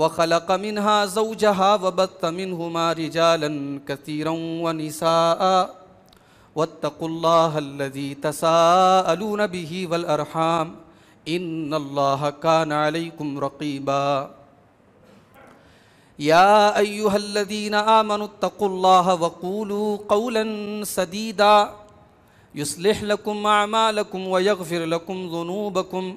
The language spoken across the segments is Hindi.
व खलक मिनहा जऊ जहा वबत मिन हुमा रिजालन कतीरों व निसा वत्तकुल्लाजी तसाअलून बिही वल अरहाम इन अल्लाह का नालकुम रकीबा या अयुहल्लदीन आमनुत्तकुल्लाह वकूलू कौलन सदीदा युस्लिह लकुम आमालकुम व यगफिर लकुम जुनूबकुम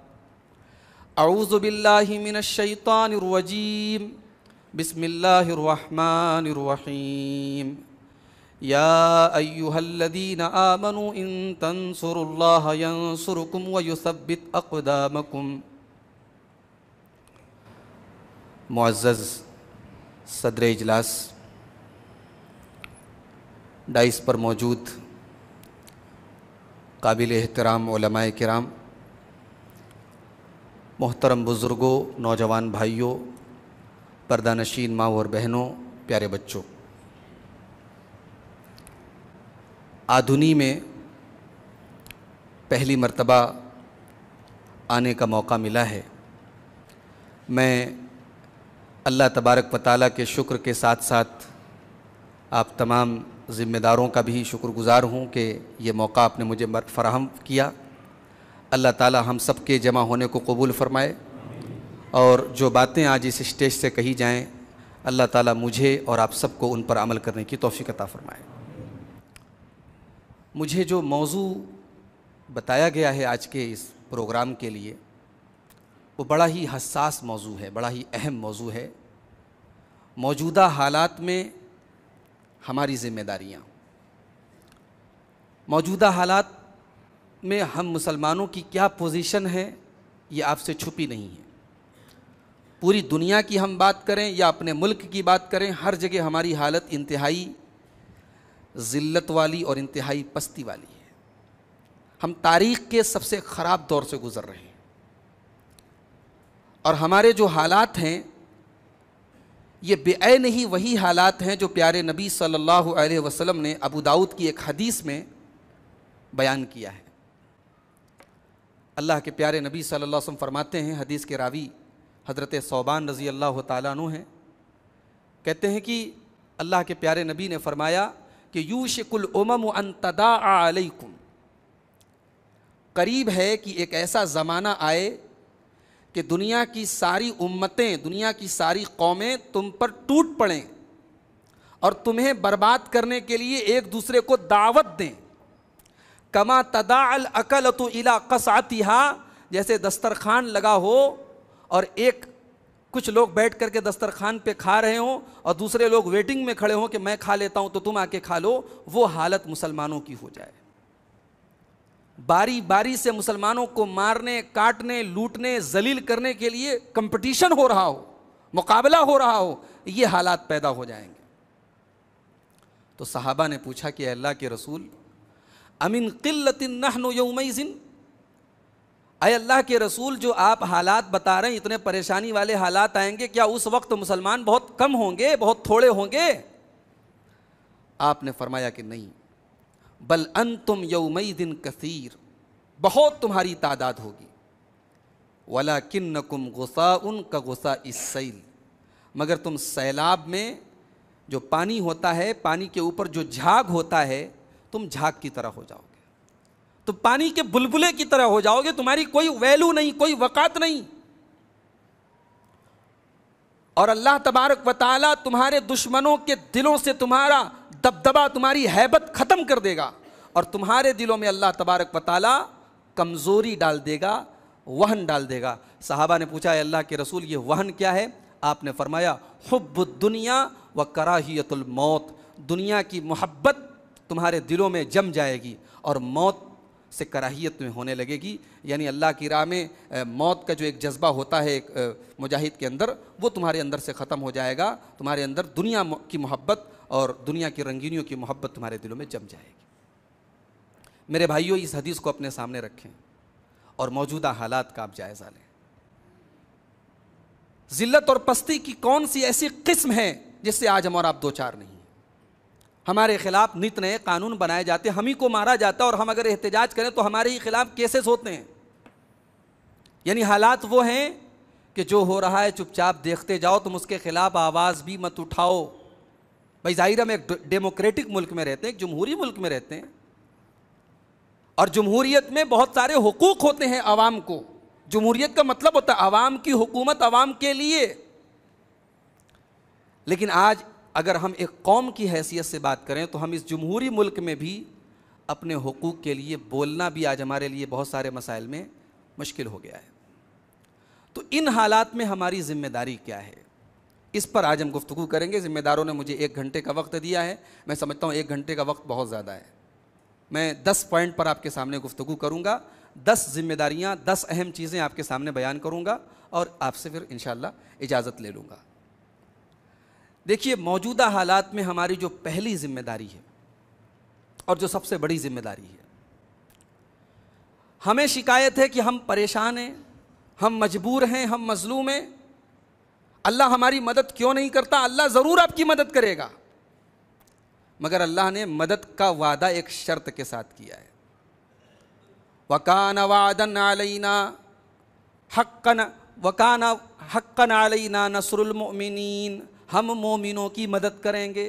अऊज़बिल्लिमिनशैतानरजीम बसमिल्लाम या अयुहल्लदीन आमनु इन तनसुरल्लासुरकुम वयुसबित अकदामकुम मुआज़ सदर अजलास डाइस पर मौजूद काबिल एहतराम कराम मोहतरम बुज़ुर्गों नौजवान भाइयों नशीन माओ और बहनों प्यारे बच्चों आधुनी में पहली मर्तबा आने का मौका मिला है मैं अल्लाह तबारक वाली के शुक्र के साथ साथ आप तमाम ज़िम्मेदारों का भी शुक्रगुज़ार हूँ कि ये मौका आपने मुझे फराहम किया अल्लाह ताला हम सब के जमा होने को कबूल फ़रमाए और जो बातें आज इस स्टेज से कही जाएं अल्लाह ताला मुझे और आप सबको उन पर अमल करने की तोफ़ी अता फ़रमाए मुझे जो मौजू बताया गया है आज के इस प्रोग्राम के लिए वो बड़ा ही हसास मौजू है बड़ा ही अहम मौजू है मौजूदा हालात में हमारी ज़िम्मेदारियाँ मौजूदा हालात में हम मुसलमानों की क्या पोजीशन है ये आपसे छुपी नहीं है पूरी दुनिया की हम बात करें या अपने मुल्क की बात करें हर जगह हमारी हालत इंतहाई ज़िल्लत वाली और इंतहाई पस्ती वाली है हम तारीख़ के सबसे ख़राब दौर से गुज़र रहे हैं और हमारे जो हालात हैं ये बेअ नहीं वही हालात हैं जो प्यारे नबी सल्लल्लाहु अलैहि वसल्लम ने अबू दाऊद की एक हदीस में बयान किया है अल्लाह के प्यारे नबी सल्लल्लाहु अलैहि वसल्लम फरमाते हैं हदीस के रावी हज़रत सौबान रज़ी अल्लाह तु हैं कहते हैं कि अल्लाह के प्यारे नबी ने फरमाया कि यूशकुल उमम अनतदा आलकुम करीब है कि एक ऐसा ज़माना आए कि दुनिया की सारी उम्मतें दुनिया की सारी कौमें तुम पर टूट पड़ें और तुम्हें बर्बाद करने के लिए एक दूसरे को दावत दें कमा तदा अकल तो इला हा जैसे दस्तरखान लगा हो और एक कुछ लोग बैठ करके दस्तरखान पे खा रहे हों और दूसरे लोग वेटिंग में खड़े हों कि मैं खा लेता हूं तो तुम आके खा लो वो हालत मुसलमानों की हो जाए बारी बारी से मुसलमानों को मारने काटने लूटने जलील करने के लिए कंपटीशन हो रहा हो मुकाबला हो रहा हो ये हालात पैदा हो जाएंगे तो साहबा ने पूछा कि अल्लाह के रसूल अमिन किल्लत नहनु यौमिन अय अल्लाह के रसूल जो आप हालात बता रहे हैं इतने परेशानी वाले हालात आएंगे क्या उस वक्त मुसलमान बहुत कम होंगे बहुत थोड़े होंगे आपने फरमाया कि नहीं बल अंतुम तुम यौमई दिन कसीर बहुत तुम्हारी तादाद होगी वला किन्न कुम गुस्सा उन का गुस्सा सैल मगर तुम सैलाब में जो पानी होता है पानी के ऊपर जो झाग होता है तुम झाग की तरह हो जाओगे तुम तो पानी के बुलबुले की तरह हो जाओगे तुम्हारी कोई वैल्यू नहीं कोई वक़ात नहीं और अल्लाह तबारक व तुम्हारे दुश्मनों के दिलों से तुम्हारा दबदबा तुम्हारी हैबत ख़त्म कर देगा और तुम्हारे दिलों में अल्लाह तबारक व कमज़ोरी डाल देगा वहन डाल देगा साहबा ने पूछा है अल्लाह के रसूल ये वहन क्या है आपने फरमाया हुब दुनिया व कराहियतुल मौत दुनिया की मोहब्बत तुम्हारे दिलों में जम जाएगी और मौत से कराहियत में होने लगेगी यानी अल्लाह की राह में मौत का जो एक जज्बा होता है एक मुजाहिद के अंदर वो तुम्हारे अंदर से ख़त्म हो जाएगा तुम्हारे अंदर दुनिया की मोहब्बत और दुनिया की रंगीनियों की मोहब्बत तुम्हारे दिलों में जम जाएगी मेरे भाइयों इस हदीस को अपने सामने रखें और मौजूदा हालात का आप जायज़ा लें ज़िल्त और पस्ती की कौन सी ऐसी किस्म है जिससे आज हम और आप दो चार नहीं हमारे खिलाफ नित नए कानून बनाए जाते हम ही को मारा जाता और हम अगर एहतजाज करें तो हमारे ही खिलाफ केसेस होते हैं यानी हालात वो हैं कि जो हो रहा है चुपचाप देखते जाओ तुम उसके खिलाफ आवाज़ भी मत उठाओ भाई जाहिर हम एक डेमोक्रेटिक मुल्क में रहते हैं एक जमहूरी मुल्क में रहते हैं और जमहूरीत में बहुत सारे हकूक़ होते हैं आवाम को जमहूरीत का मतलब होता है आवाम की हुकूमत आवाम के लिए लेकिन आज अगर हम एक कौम की हैसियत से बात करें तो हम इस जमहूरी मुल्क में भी अपने हकूक़ के लिए बोलना भी आज हमारे लिए बहुत सारे मसाइल में मुश्किल हो गया है तो इन हालात में हमारी ज़िम्मेदारी क्या है इस पर आज हम गुफ्तु करेंगे ज़िम्मेदारों ने मुझे एक घंटे का वक्त दिया है मैं समझता हूँ एक घंटे का वक्त बहुत ज़्यादा है मैं दस पॉइंट पर आपके सामने गुफ्तु करूँगा दस ज़िम्मेदारियाँ दस अहम चीज़ें आपके सामने बयान करूँगा और आपसे फिर इन इजाज़त ले लूँगा देखिए मौजूदा हालात में हमारी जो पहली जिम्मेदारी है और जो सबसे बड़ी जिम्मेदारी है हमें शिकायत है कि हम परेशान हैं हम मजबूर हैं हम मजलूम हैं अल्लाह हमारी मदद क्यों नहीं करता अल्लाह ज़रूर आपकी मदद करेगा मगर अल्लाह ने मदद का वादा एक शर्त के साथ किया है वकान वादन आलना हक्कन वकान हक्कन आलना नसरुलमिन हम मोमिनों की मदद करेंगे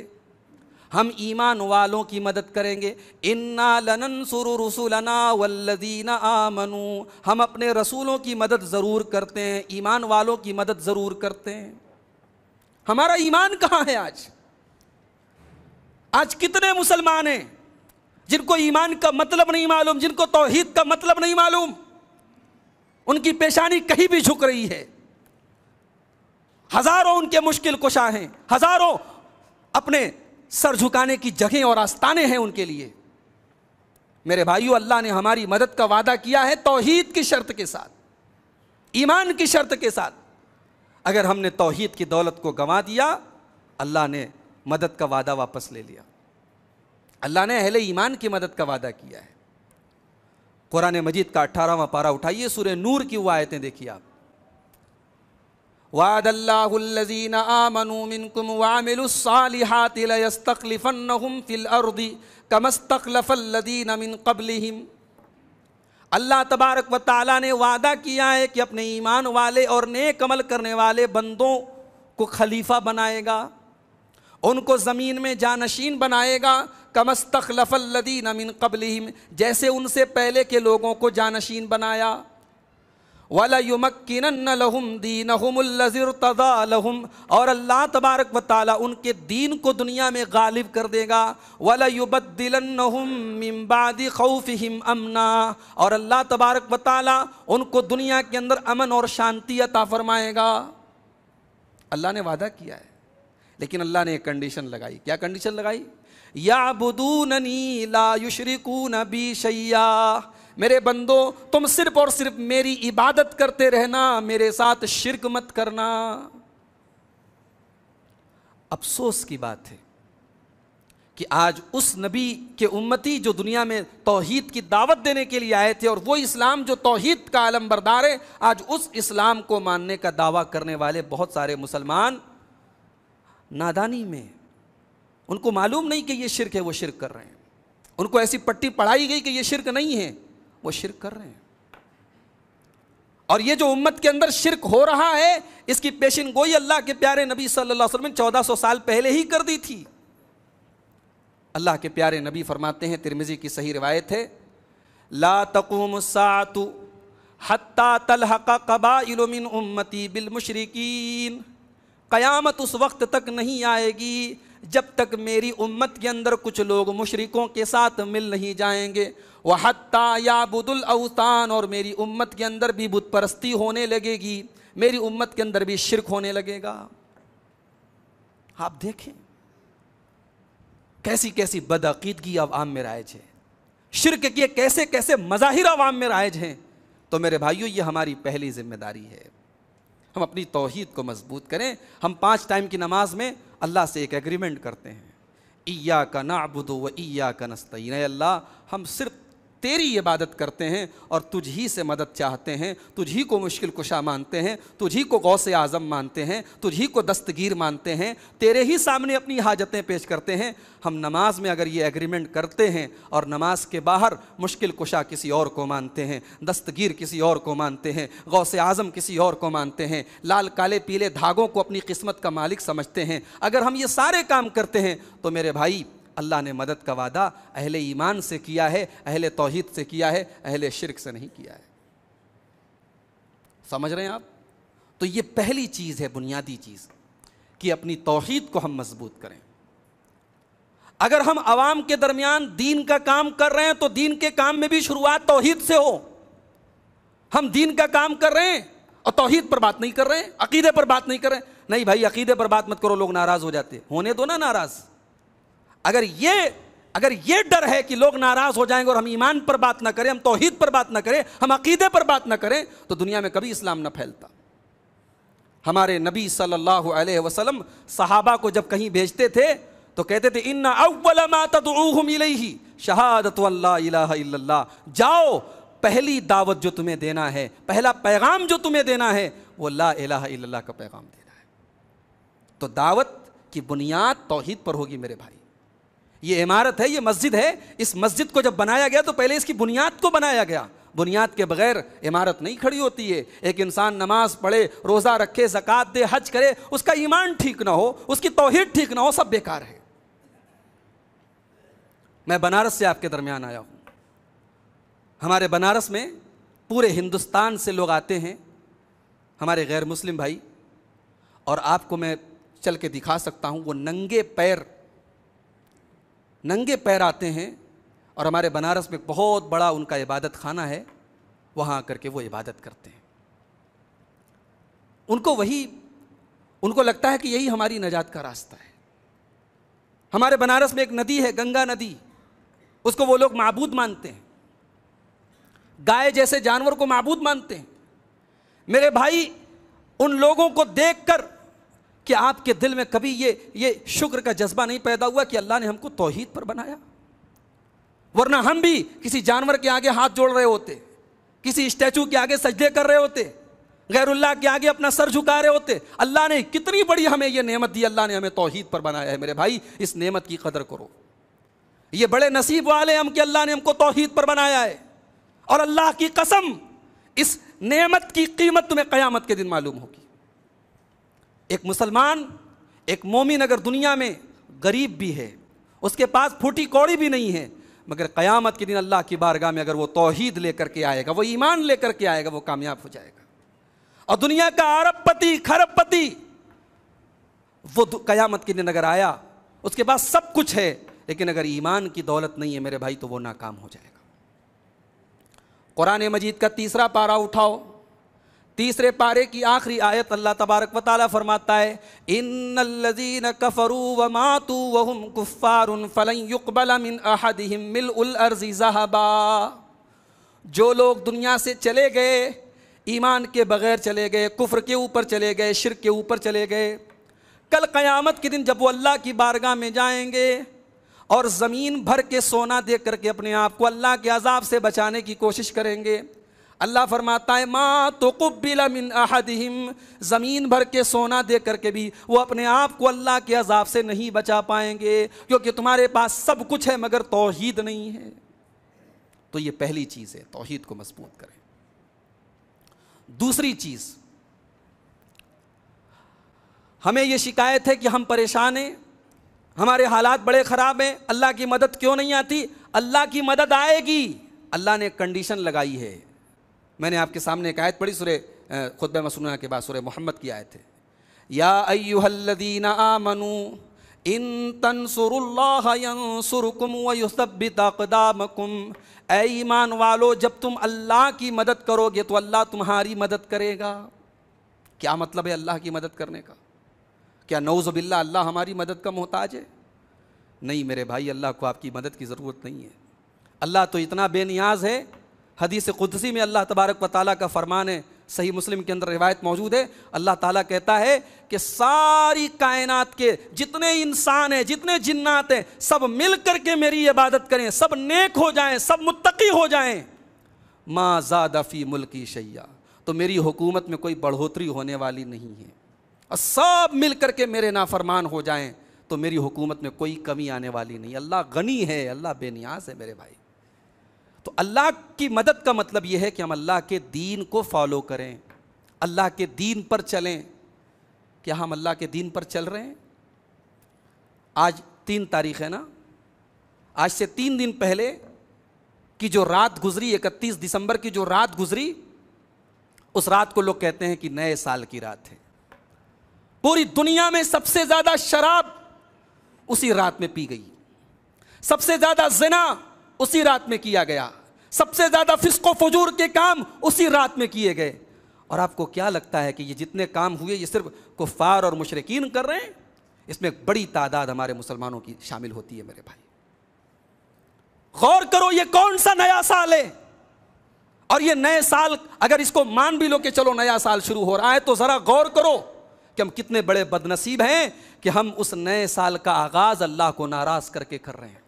हम ईमान वालों की मदद करेंगे इन्ना लनन सुरु रसूलना वल्लदीना आमनु हम अपने रसूलों की मदद ज़रूर करते हैं ईमान वालों की मदद ज़रूर करते हैं हमारा ईमान कहाँ है आज आज कितने मुसलमान हैं जिनको ईमान का मतलब नहीं मालूम जिनको तोहहीद का मतलब नहीं मालूम उनकी पेशानी कहीं भी झुक रही है हजारों उनके मुश्किल कुशा हैं हजारों अपने सर झुकाने की जगह और आस्थाने हैं उनके लिए मेरे भाइयों अल्लाह ने हमारी मदद का वादा किया है तोहीद की शर्त के साथ ईमान की शर्त के साथ अगर हमने तोहीद की दौलत को गंवा दिया अल्लाह ने मदद का वादा वापस ले लिया अल्लाह ने अहले ईमान की मदद का वादा किया है कुरान मजीद का अट्ठारहवा पारा उठाइए सूर्य नूर की वो आयतें देखिए आप वादल्लाजीन في الأرض كما अर्दी الذين من قبلهم अल्लाह तबारक व ताला ने वादा किया है कि अपने ईमान वाले और नेक अमल करने वाले बंदों को खलीफा बनाएगा उनको ज़मीन में जानशीन बनाएगा लदी नमिन कबलीम जैसे उनसे पहले के लोगों को जानशीन बनाया वाला और अल्लाह तबारक व वाली उनके दीन को दुनिया में गालिब कर देगा वाला युबदिलबादी खौफ़िम अमना और अल्लाह तबारक व वाली उनको दुनिया के अंदर अमन और शांति अता फरमाएगा अल्लाह ने वादा किया है लेकिन अल्लाह ने एक कंडीशन लगाई क्या कंडीशन लगाई या बुदू ननी ला युशरिकू नबी शैया मेरे बंदो तुम सिर्फ और सिर्फ मेरी इबादत करते रहना मेरे साथ शिरक मत करना अफसोस की बात है कि आज उस नबी के उम्मती जो दुनिया में तोहहीद की दावत देने के लिए आए थे और वो इस्लाम जो तोहहीद का आलम बरदार है आज उस इस्लाम को मानने का दावा करने वाले बहुत सारे मुसलमान नादानी में उनको मालूम नहीं कि ये शिरक है वो शिरक कर रहे हैं उनको ऐसी पट्टी पढ़ाई गई कि ये शिरक नहीं है वो शिरक कर रहे हैं और ये जो उम्मत के अंदर शिरक हो रहा है इसकी पेशिन गोई अल्लाह के प्यारे नबी सल्लल्लाहु अलैहि वसल्लम ने 1400 साल पहले ही कर दी थी अल्लाह के प्यारे नबी फरमाते हैं तिरमिजी की सही रिवायत है ला तकुम सातु हत्ता तलहका कबा इलोमिन उम्मती बिल मुशरकिन क़यामत उस वक्त तक नहीं आएगी जब तक मेरी उम्मत के अंदर कुछ लोग मुशरिकों के साथ मिल नहीं जाएंगे वह हत्ता या बुदुल अवतान और मेरी उम्मत के अंदर भी बुत परस्ती होने लगेगी मेरी उम्मत के अंदर भी शिरक होने लगेगा आप देखें कैसी कैसी बदअकीदगी अवाम में राइज है शिरक के कैसे कैसे मज़ाहिर आवाम में राइज हैं तो मेरे भाइयों ये हमारी पहली जिम्मेदारी है हम अपनी तोहहीद को मजबूत करें हम पांच टाइम की नमाज में अल्लाह से एक एग्रीमेंट करते हैं ईया का नाबुदो व ईया का नस्तीन अल्लाह हम सिर्फ तेरी इबादत करते हैं और तुझ ही से मदद चाहते हैं तुझी को मुश्किल कुशा मानते हैं तुझी को गौ से आज़म मानते हैं तुझी को दस्तगीर मानते हैं तेरे ही सामने अपनी हाजतें पेश करते हैं हम नमाज में अगर ये एग्रीमेंट करते हैं और नमाज के बाहर मुश्किल कुशा किसी और को मानते हैं दस्तगीर किसी और को मानते हैं गौ से आज़म किसी और को मानते हैं लाल काले पीले धागों को अपनी किस्मत का मालिक समझते हैं अगर हम ये सारे काम करते हैं तो मेरे भाई अल्लाह ने मदद का वादा अहले ईमान से किया है अहले तोहद से किया है अहले शिरक से नहीं किया है समझ रहे हैं आप तो ये पहली चीज़ है बुनियादी चीज़ कि अपनी तोहद को हम मजबूत करें अगर हम आवाम के दरमियान दीन का काम कर रहे हैं तो दीन के काम में भी शुरुआत तोहहीद से हो हम दीन का काम कर रहे हैं और तोहहीद पर बात नहीं कर रहे हैं अकीदे पर बात नहीं कर रहे हैं नहीं भाई अकीदे पर बात मत करो लोग नाराज़ हो जाते होने दो ना नाराज़ अगर ये अगर ये डर है कि लोग नाराज हो जाएंगे और हम ईमान पर बात ना करें हम तोहहीद पर बात ना करें हम अकीदे पर बात ना करें तो दुनिया में कभी इस्लाम ना फैलता हमारे नबी सल्लल्लाहु अलैहि वसल्लम सहाबा को जब कहीं भेजते थे तो कहते थे इन्ना अव्वलमातही शहादत अल्लाह जाओ पहली दावत जो तुम्हें देना है पहला पैगाम जो तुम्हें देना है वो ला इलाहा का पैगाम देना है तो दावत की बुनियाद तोहहीद पर होगी मेरे भाई ये इमारत है ये मस्जिद है इस मस्जिद को जब बनाया गया तो पहले इसकी बुनियाद को बनाया गया बुनियाद के बगैर इमारत नहीं खड़ी होती है एक इंसान नमाज पढ़े रोज़ा रखे जक़ात दे हज करे उसका ईमान ठीक ना हो उसकी तोहहीद ठीक ना हो सब बेकार है मैं बनारस से आपके दरमियान आया हूँ हमारे बनारस में पूरे हिंदुस्तान से लोग आते हैं हमारे गैर मुस्लिम भाई और आपको मैं चल के दिखा सकता हूँ वो नंगे पैर नंगे पैर आते हैं और हमारे बनारस में बहुत बड़ा उनका इबादत खाना है वहाँ आकर के वो इबादत करते हैं उनको वही उनको लगता है कि यही हमारी नजात का रास्ता है हमारे बनारस में एक नदी है गंगा नदी उसको वो लोग मबूद मानते हैं गाय जैसे जानवर को मबूद मानते हैं मेरे भाई उन लोगों को देखकर कि आपके दिल में कभी ये ये शुक्र का जज्बा नहीं पैदा हुआ कि अल्लाह ने हमको तोहहीद पर बनाया वरना हम भी किसी जानवर के आगे हाथ जोड़ रहे होते किसी स्टैचू के आगे सजदे कर रहे होते गैरुल्लाह के आगे अपना सर झुका रहे होते अल्लाह ने कितनी बड़ी हमें यह नेमत दी अल्लाह ने हमें तोहहीद पर बनाया है मेरे भाई इस नेमत की कदर करो ये बड़े नसीब वाले हम कि अल्लाह ने हमको तोहहीद पर बनाया है और अल्लाह की कसम इस नेमत की कीमत तुम्हें कयामत के दिन मालूम होगी एक मुसलमान एक मोमिन अगर दुनिया में गरीब भी है उसके पास फूटी कौड़ी भी नहीं है मगर क़यामत के दिन अल्लाह की बारगाह में अगर वो तोहीद लेकर के आएगा वो ईमान लेकर के आएगा वो कामयाब हो जाएगा और दुनिया का अरबपति खरबपति वो क़यामत के दिन अगर आया उसके पास सब कुछ है लेकिन अगर ईमान की दौलत नहीं है मेरे भाई तो वो नाकाम हो जाएगा कुरान मजीद का तीसरा पारा उठाओ तीसरे पारे की आखिरी आयत अल्लाह तबारक वाली फरमाता है इन लजीन कफरू व मातू वहम कुफ़ार फ़लयुकबलमिन अहदहिम मिल उल अर्जी जहबा जो लोग दुनिया से चले गए ईमान के बग़ैर चले गए कुफर के ऊपर चले गए शिर के ऊपर चले गए कल क़यामत के दिन जब वो अल्लाह की बारगाह में जाएंगे और ज़मीन भर के सोना देख करके अपने आप को अल्लाह के अजाब से बचाने की कोशिश करेंगे अल्लाह फरमाता है माँ तो कुबिला मिन अहदहिम ज़मीन भर के सोना दे करके भी वो अपने आप को अल्लाह के अजाब से नहीं बचा पाएंगे क्योंकि तुम्हारे पास सब कुछ है मगर तोहीद नहीं है तो ये पहली चीज़ है तोहीद को मजबूत करें दूसरी चीज़ हमें ये शिकायत है कि हम परेशान हैं हमारे हालात बड़े ख़राब हैं अल्लाह की मदद क्यों नहीं आती अल्लाह की मदद आएगी अल्लाह ने कंडीशन लगाई है मैंने आपके सामने एक आयत पढ़ी सुरे खुतब मसनूना के बाद सुर मोहम्मद की आयत है या आमनु इन तन वयुसबितकदामकुम ईमान वालो जब तुम अल्लाह की मदद करोगे तो अल्लाह तुम्हारी मदद करेगा क्या मतलब है अल्लाह की मदद करने का क्या नौज़बिल्ला अल्लाह हमारी मदद का मोहताज है नहीं मेरे भाई अल्लाह को आपकी मदद की ज़रूरत नहीं है अल्लाह तो इतना बेनियाज है हदीस कुदसी में अल्लाह तबारक व ताली का फरमान है सही मुस्लिम के अंदर रिवायत मौजूद है अल्लाह ताला कहता है कि सारी कायनात के जितने इंसान हैं जितने जिन्नात हैं सब मिल करके मेरी इबादत करें सब नेक हो जाएं सब मुत्तकी हो जाएं माँ ज़ादफ़ी मुल्की शैया तो मेरी हुकूमत में कोई बढ़ोतरी होने वाली नहीं है और सब मिल करके मेरे नाफरमान हो जाएं तो मेरी हुकूमत में कोई कमी आने वाली नहीं अल्लाह गनी है अल्लाह बेनियाज है मेरे भाई तो अल्लाह की मदद का मतलब यह है कि हम अल्लाह के दीन को फॉलो करें अल्लाह के दीन पर चलें क्या हम अल्लाह के दीन पर चल रहे हैं आज तीन तारीख है ना आज से तीन दिन पहले की जो रात गुजरी इकतीस दिसंबर की जो रात गुजरी उस रात को लोग कहते हैं कि नए साल की रात है पूरी दुनिया में सबसे ज्यादा शराब उसी रात में पी गई सबसे ज्यादा जिना उसी रात में किया गया सबसे ज़्यादा फिस्को फजूर के काम उसी रात में किए गए और आपको क्या लगता है कि ये जितने काम हुए ये सिर्फ कुफ़ार और मुशरकिन कर रहे हैं इसमें बड़ी तादाद हमारे मुसलमानों की शामिल होती है मेरे भाई गौर करो ये कौन सा नया साल है और ये नए साल अगर इसको मान भी लो कि चलो नया साल शुरू हो रहा है तो ज़रा गौर करो कि हम कितने बड़े बदनसीब हैं कि हम उस नए साल का आगाज़ अल्लाह को नाराज़ करके कर रहे हैं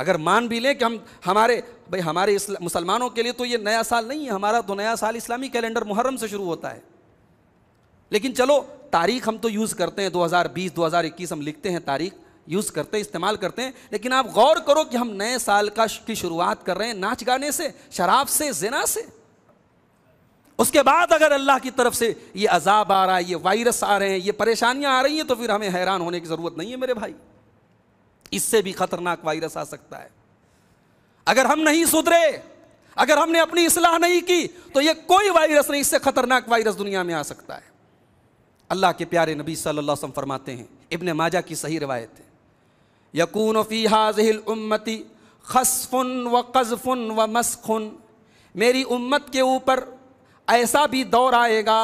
अगर मान भी लें कि हम हमारे भाई हमारे मुसलमानों के लिए तो ये नया साल नहीं है हमारा तो नया साल इस्लामी कैलेंडर मुहर्रम से शुरू होता है लेकिन चलो तारीख हम तो यूज़ करते हैं 2020 2021 हम लिखते हैं तारीख यूज़ करते हैं इस्तेमाल करते हैं लेकिन आप गौर करो कि हम नए साल का की शुरुआत कर रहे हैं नाच गाने से शराब से जना से उसके बाद अगर अल्लाह की तरफ से ये अजाब आ रहा है ये वायरस आ रहे हैं ये परेशानियां आ रही हैं तो फिर हमें हैरान होने की ज़रूरत नहीं है मेरे भाई इससे भी खतरनाक वायरस आ सकता है अगर हम नहीं सुधरे अगर हमने अपनी इसलाह नहीं की तो ये कोई वायरस नहीं इससे खतरनाक वायरस दुनिया में आ सकता है अल्लाह के प्यारे नबी सल्लल्लाहु अलैहि वसल्लम फरमाते हैं इबन माजा की सही रवायत है यकून फ़ी हाजिल उम्मती खसफुन व कज़फ़ुन व मस्खुन मेरी उम्मत के ऊपर ऐसा भी दौर आएगा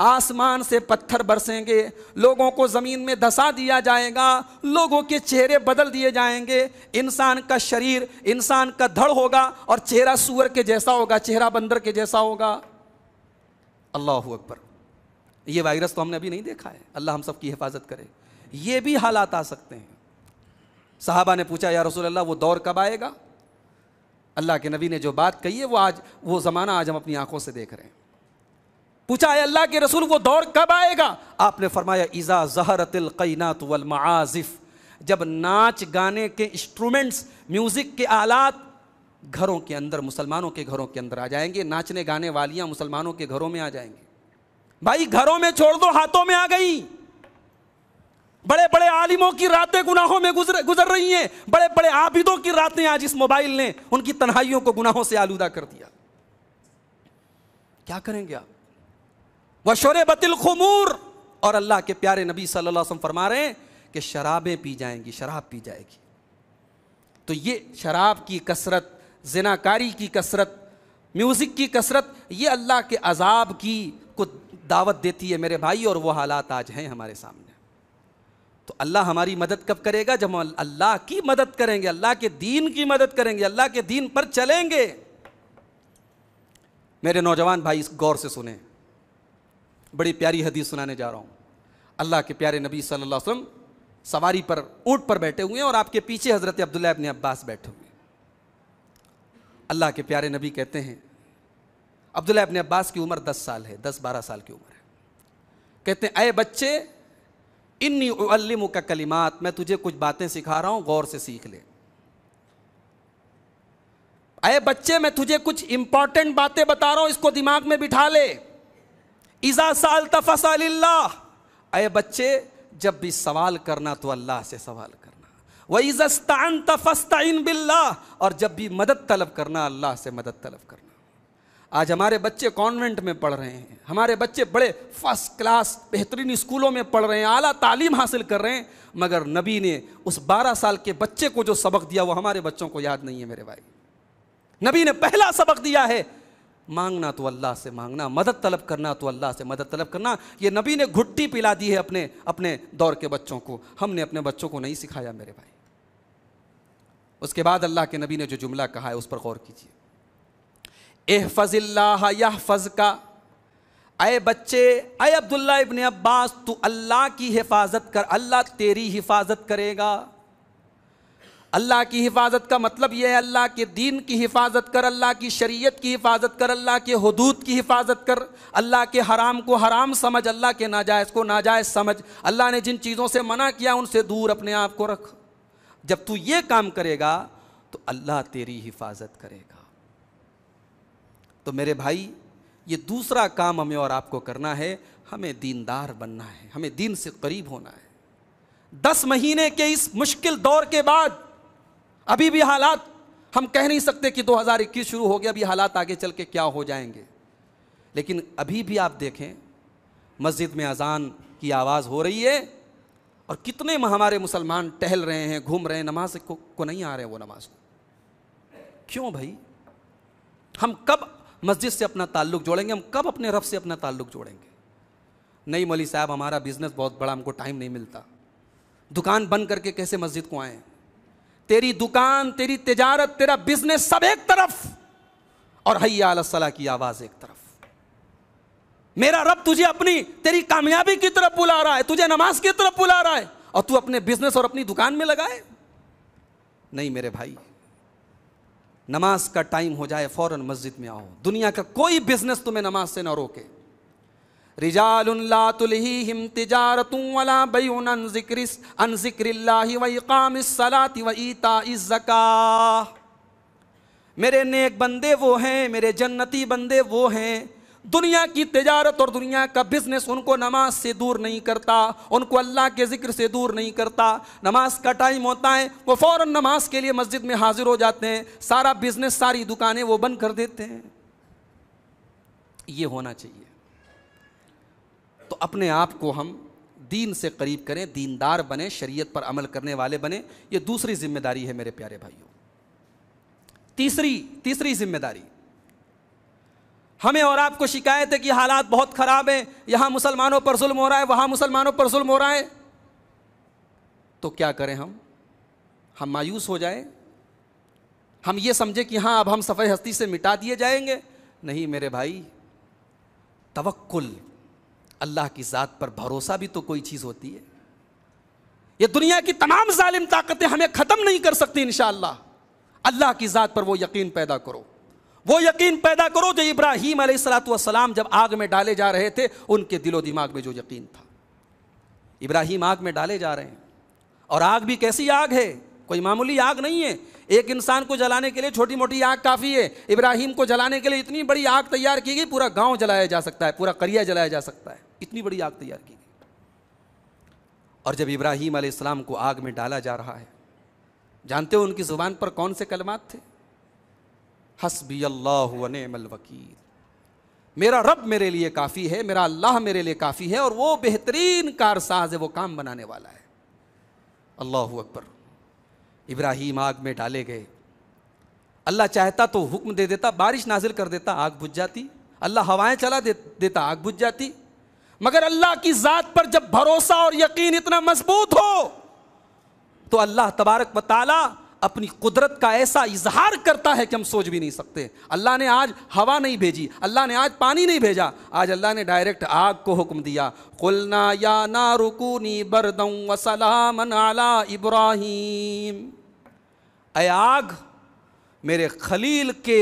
आसमान से पत्थर बरसेंगे लोगों को ज़मीन में धसा दिया जाएगा लोगों के चेहरे बदल दिए जाएंगे इंसान का शरीर इंसान का धड़ होगा और चेहरा सूअर के जैसा होगा चेहरा बंदर के जैसा होगा अल्लाह अकबर ये वायरस तो हमने अभी नहीं देखा है अल्लाह हम सब की हिफाजत करे ये भी हालात आ सकते हैं साहबा ने पूछा या रसूल अल्लाह वो दौर कब आएगा अल्लाह के नबी ने जो बात कही है वो आज वो ज़माना आज हम अपनी आंखों से देख रहे हैं पूछा है अल्लाह के रसूल वो दौर कब आएगा आपने फरमाया ईज़ा जहरतिल कैनात वल मआजिफ़ जब नाच गाने के इंस्ट्रूमेंट्स म्यूज़िक के आलात घरों के अंदर मुसलमानों के घरों के अंदर आ जाएंगे नाचने गाने वालियां मुसलमानों के घरों में आ जाएंगे भाई घरों में छोड़ दो हाथों में आ गई बड़े बड़े आलिमों की रातें गुनाहों में गुजर गुजर रही हैं बड़े बड़े आबिदों की रातें आज इस मोबाइल ने उनकी तन्हाइयों को गुनाहों से आलूदा कर दिया क्या करेंगे आप वशोरे बतिल खमूर और अल्लाह के प्यारे नबी सल्लल्लाहु अलैहि वसल्लम फरमा रहे हैं कि शराबें पी जाएंगी शराब पी जाएगी तो ये शराब की कसरत जिनाकारी की कसरत म्यूज़िक की कसरत ये अल्लाह के अजाब की को दावत देती है मेरे भाई और वो हालात आज हैं हमारे सामने तो अल्लाह हमारी मदद कब करेगा जब हम अल्लाह की मदद करेंगे अल्लाह के दीन की मदद करेंगे अल्लाह के दीन पर चलेंगे मेरे नौजवान भाई इस गौर से सुने बड़ी प्यारी हदीस सुनाने जा रहा हूँ अल्लाह के प्यारे नबी सल्लल्लाहु अलैहि वसल्लम सवारी पर ऊट पर बैठे हुए हैं और आपके पीछे हज़रत अब्दुल्ला अबन अब्बास बैठे हुए अल्लाह के प्यारे नबी कहते हैं अब्दुल्ला अबन अब्बास की उम्र दस साल है दस बारह साल की उम्र है कहते हैं अय बच्चे इन्नी उल्लिम का कलिमात मैं तुझे कुछ बातें सिखा रहा हूँ गौर से सीख ले अय बच्चे मैं तुझे कुछ इंपॉर्टेंट बातें बता रहा हूं इसको दिमाग में बिठा ले इजा साल तफसल अय बच्चे जब भी सवाल करना तो अल्लाह से सवाल करना वह इज़स्तान तफस्तान बिल्ला और जब भी मदद तलब करना अल्लाह से मदद तलब करना आज हमारे बच्चे कॉन्वेंट में पढ़ रहे हैं हमारे बच्चे बड़े फर्स्ट क्लास बेहतरीन स्कूलों में पढ़ रहे हैं आला तालीम हासिल कर रहे हैं मगर नबी ने उस 12 साल के बच्चे को जो सबक दिया वो हमारे बच्चों को याद नहीं है मेरे भाई नबी ने पहला सबक दिया है मांगना तो अल्लाह से मांगना मदद तलब करना तो अल्लाह से मदद तलब करना ये नबी ने घुट्टी पिला दी है अपने अपने दौर के बच्चों को हमने अपने बच्चों को नहीं सिखाया मेरे भाई उसके बाद अल्लाह के नबी ने जो जुमला कहा है उस पर गौर कीजिए एह फजिल्ला यह फज का अय बच्चे अय अब्दुल्ला इबन अब्बास तू अल्लाह की हिफाजत कर अल्लाह तेरी हिफाजत करेगा अल्लाह की हिफाजत का मतलब यह है अल्लाह के दीन की हिफाजत कर अल्लाह की शरीयत की हिफाजत कर अल्लाह के हदूद की हिफाजत कर अल्लाह के हराम को हराम समझ अल्लाह के नाजायज़ को नाजायज़ समझ अल्लाह ने जिन चीज़ों से मना किया उनसे दूर अपने आप को रख जब तू ये काम करेगा तो अल्लाह तेरी हिफाजत करेगा तो मेरे भाई ये दूसरा काम हमें और आपको करना है हमें दीनदार बनना है हमें दीन से करीब होना है दस महीने के इस मुश्किल दौर के बाद अभी भी हालात हम कह नहीं सकते कि 2021 शुरू हो गया अभी हालात आगे चल के क्या हो जाएंगे लेकिन अभी भी आप देखें मस्जिद में अजान की आवाज़ हो रही है और कितने हमारे मुसलमान टहल रहे हैं घूम रहे हैं नमाज को, को नहीं आ रहे हैं वो नमाज को क्यों भाई हम कब मस्जिद से अपना ताल्लुक जोड़ेंगे हम कब अपने रब से अपना ताल्लुक जोड़ेंगे नहीं मौली साहब हमारा बिजनेस बहुत बड़ा हमको टाइम नहीं मिलता दुकान बंद करके कैसे मस्जिद को आएँ तेरी दुकान तेरी तिजारत तेरा बिजनेस सब एक तरफ और हैया सलाह की आवाज एक तरफ मेरा रब तुझे अपनी तेरी कामयाबी की तरफ बुला रहा है तुझे नमाज की तरफ बुला रहा है और तू अपने बिजनेस और अपनी दुकान में लगाए नहीं मेरे भाई नमाज का टाइम हो जाए फौरन मस्जिद में आओ दुनिया का कोई बिजनेस तुम्हें नमाज से ना रोके मेरे नेक बंदे वो हैं मेरे जन्नती बंदे वो हैं दुनिया की तजारत और दुनिया का बिजनेस उनको नमाज से दूर नहीं करता उनको अल्लाह के जिक्र से दूर नहीं करता नमाज का टाइम होता है वो फ़ौर नमाज के लिए मस्जिद में हाजिर हो जाते हैं सारा बिजनेस सारी दुकानें वो बंद कर देते हैं ये होना चाहिए तो अपने आप को हम दीन से करीब करें दीनदार बने शरीयत पर अमल करने वाले बने ये दूसरी जिम्मेदारी है मेरे प्यारे भाइयों तीसरी तीसरी जिम्मेदारी हमें और आपको शिकायत है कि हालात बहुत ख़राब हैं यहां मुसलमानों पर जुल्म हो रहा है वहां मुसलमानों पर जुल्म हो रहा है तो क्या करें हम हम मायूस हो जाए हम ये समझे कि हाँ अब हम सफ़े हस्ती से मिटा दिए जाएंगे नहीं मेरे भाई तवक्ल अल्लाह की ज़ात पर भरोसा भी तो कोई चीज़ होती है ये दुनिया की तमाम जालिम ताकतें हमें ख़त्म नहीं कर सकती इंशाला अल्लाह की ज़ात पर वो यकीन पैदा करो वो यकीन पैदा करो जो इब्राहिम सलाम जब आग में डाले जा रहे थे उनके दिलो दिमाग में जो यकीन था इब्राहिम आग में डाले जा रहे हैं और आग भी कैसी आग है कोई मामूली आग नहीं है एक इंसान को जलाने के लिए छोटी मोटी आग काफ़ी है इब्राहिम को जलाने के लिए इतनी बड़ी आग तैयार की गई पूरा गांव जलाया जा सकता है पूरा करिया जलाया जा सकता है इतनी बड़ी आग तैयार की गई और जब इब्राहिम आलाम को आग में डाला जा रहा है जानते हो उनकी ज़ुबान पर कौन से कलमात थे हसबी अल्लाह मेरा रब मेरे लिए काफ़ी है मेरा अल्लाह मेरे लिए काफ़ी है और वो बेहतरीन कारसाज है वो काम बनाने वाला है अल्लाह अकबर इब्राहिम आग में डाले गए अल्लाह चाहता तो हुक्म दे देता बारिश नाजिल कर देता आग बुझ जाती अल्लाह हवाएं चला दे, देता आग बुझ जाती मगर अल्लाह की ज़ात पर जब भरोसा और यकीन इतना मजबूत हो तो अल्लाह तबारक बताला अपनी कुदरत का ऐसा इजहार करता है कि हम सोच भी नहीं सकते अल्लाह ने आज हवा नहीं भेजी अल्लाह ने आज पानी नहीं भेजा आज अल्लाह ने डायरेक्ट आग को हुक्म दिया कुलना या ना रुकूनी बरदम वसलामन आला इब्राहिम अय आग मेरे खलील के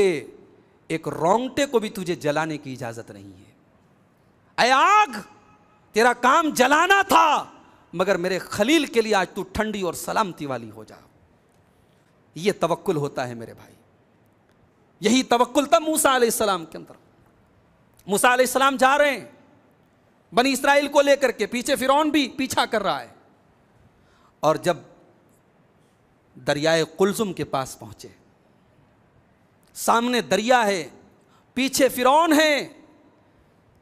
एक रोंगटे को भी तुझे जलाने की इजाज़त नहीं है अय आग तेरा काम जलाना था मगर मेरे खलील के लिए आज तू ठंडी और सलामती वाली हो जा ये तवक्ल होता है मेरे भाई यही तवक्ल था मूसा सलाम के अंदर मूसा सलाम जा रहे हैं बनी इसराइल को लेकर के पीछे फिरौन भी पीछा कर रहा है और जब दरियाए कुलजुम के पास पहुंचे सामने दरिया है पीछे फिरौन है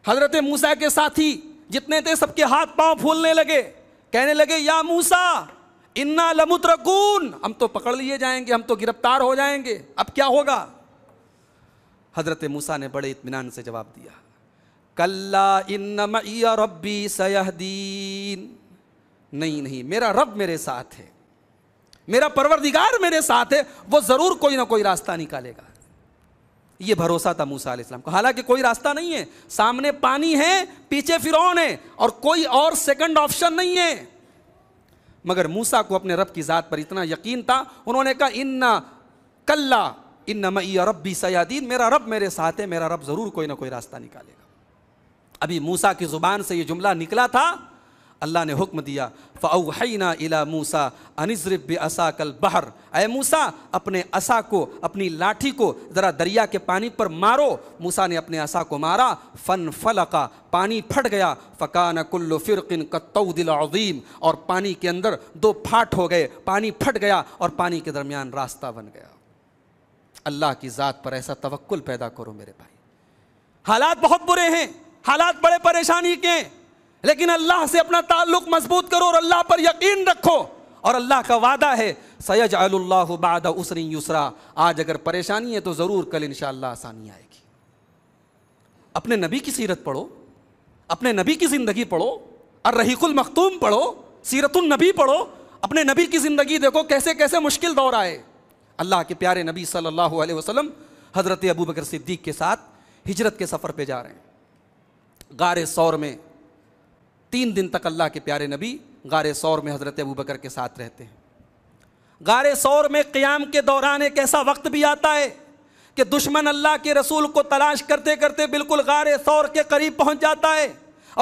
हजरत मूसा के साथी जितने थे सबके हाथ पांव फूलने लगे कहने लगे या मूसा इन्ना लमुत्रकून हम तो पकड़ लिए जाएंगे हम तो गिरफ्तार हो जाएंगे अब क्या होगा हजरत मूसा ने बड़े इतमान से जवाब दिया कल्ला इन्ना रब्बी सयहदीन नहीं नहीं मेरा रब मेरे साथ है मेरा परवरदिगार मेरे साथ है वो ज़रूर कोई ना कोई रास्ता निकालेगा ये भरोसा था मूसा इस्लाम को हालांकि कोई रास्ता नहीं है सामने पानी है पीछे फिरौन है और कोई और सेकंड ऑप्शन नहीं है मगर मूसा को अपने रब की ज़ात पर इतना यकीन था उन्होंने कहा इन्ना कल्ला इन्ना मई रबी सयादीन मेरा रब मेरे साथ है मेरा रब ज़रूर कोई ना कोई रास्ता निकालेगा अभी मूसा की ज़ुबान से ये जुमला निकला था अल्लाह ने हुक्म दिया फ़ाउना इला मूसा अनजरब असा कल बहर अय मूसा अपने असा को अपनी लाठी को ज़रा दरिया के पानी पर मारो मूसा ने अपने असा को मारा फ़न फलका पानी फट गया फ़कान कुल्लु फ़िरकिन कत्तौदिलज़ीम और पानी के अंदर दो फाट हो गए पानी फट गया और पानी के दरमियान रास्ता बन गया अल्लाह की ज़ात पर ऐसा तवक्ल पैदा करो मेरे भाई हालात बहुत बुरे हैं हालात बड़े परेशानी के हैं लेकिन अल्लाह से अपना ताल्लुक मजबूत करो और अल्लाह पर यकीन रखो और अल्लाह का वादा है सैज बाद उसरी यूसरा आज अगर परेशानी है तो ज़रूर कल इन आसानी आएगी अपने नबी की सीरत पढ़ो अपने नबी की ज़िंदगी पढ़ो और रहीकुल मखतूम पढ़ो सीरतुल नबी पढ़ो अपने नबी की ज़िंदगी देखो कैसे कैसे मुश्किल दौर आए अल्लाह के प्यारे नबी सल्लल्लाहु अलैहि वसल्लम हज़रत अबू बकर सिद्दीक के साथ हिजरत के सफ़र पे जा रहे हैं गारे सौर में तीन दिन तक अल्लाह के प्यारे नबी गार सौर में हज़रत अबू बकर के साथ रहते हैं गार सौर में क़्याम के दौरान एक ऐसा वक्त भी आता है कि दुश्मन अल्लाह के रसूल को तलाश करते करते बिल्कुल गार सौर के करीब पहुंच जाता है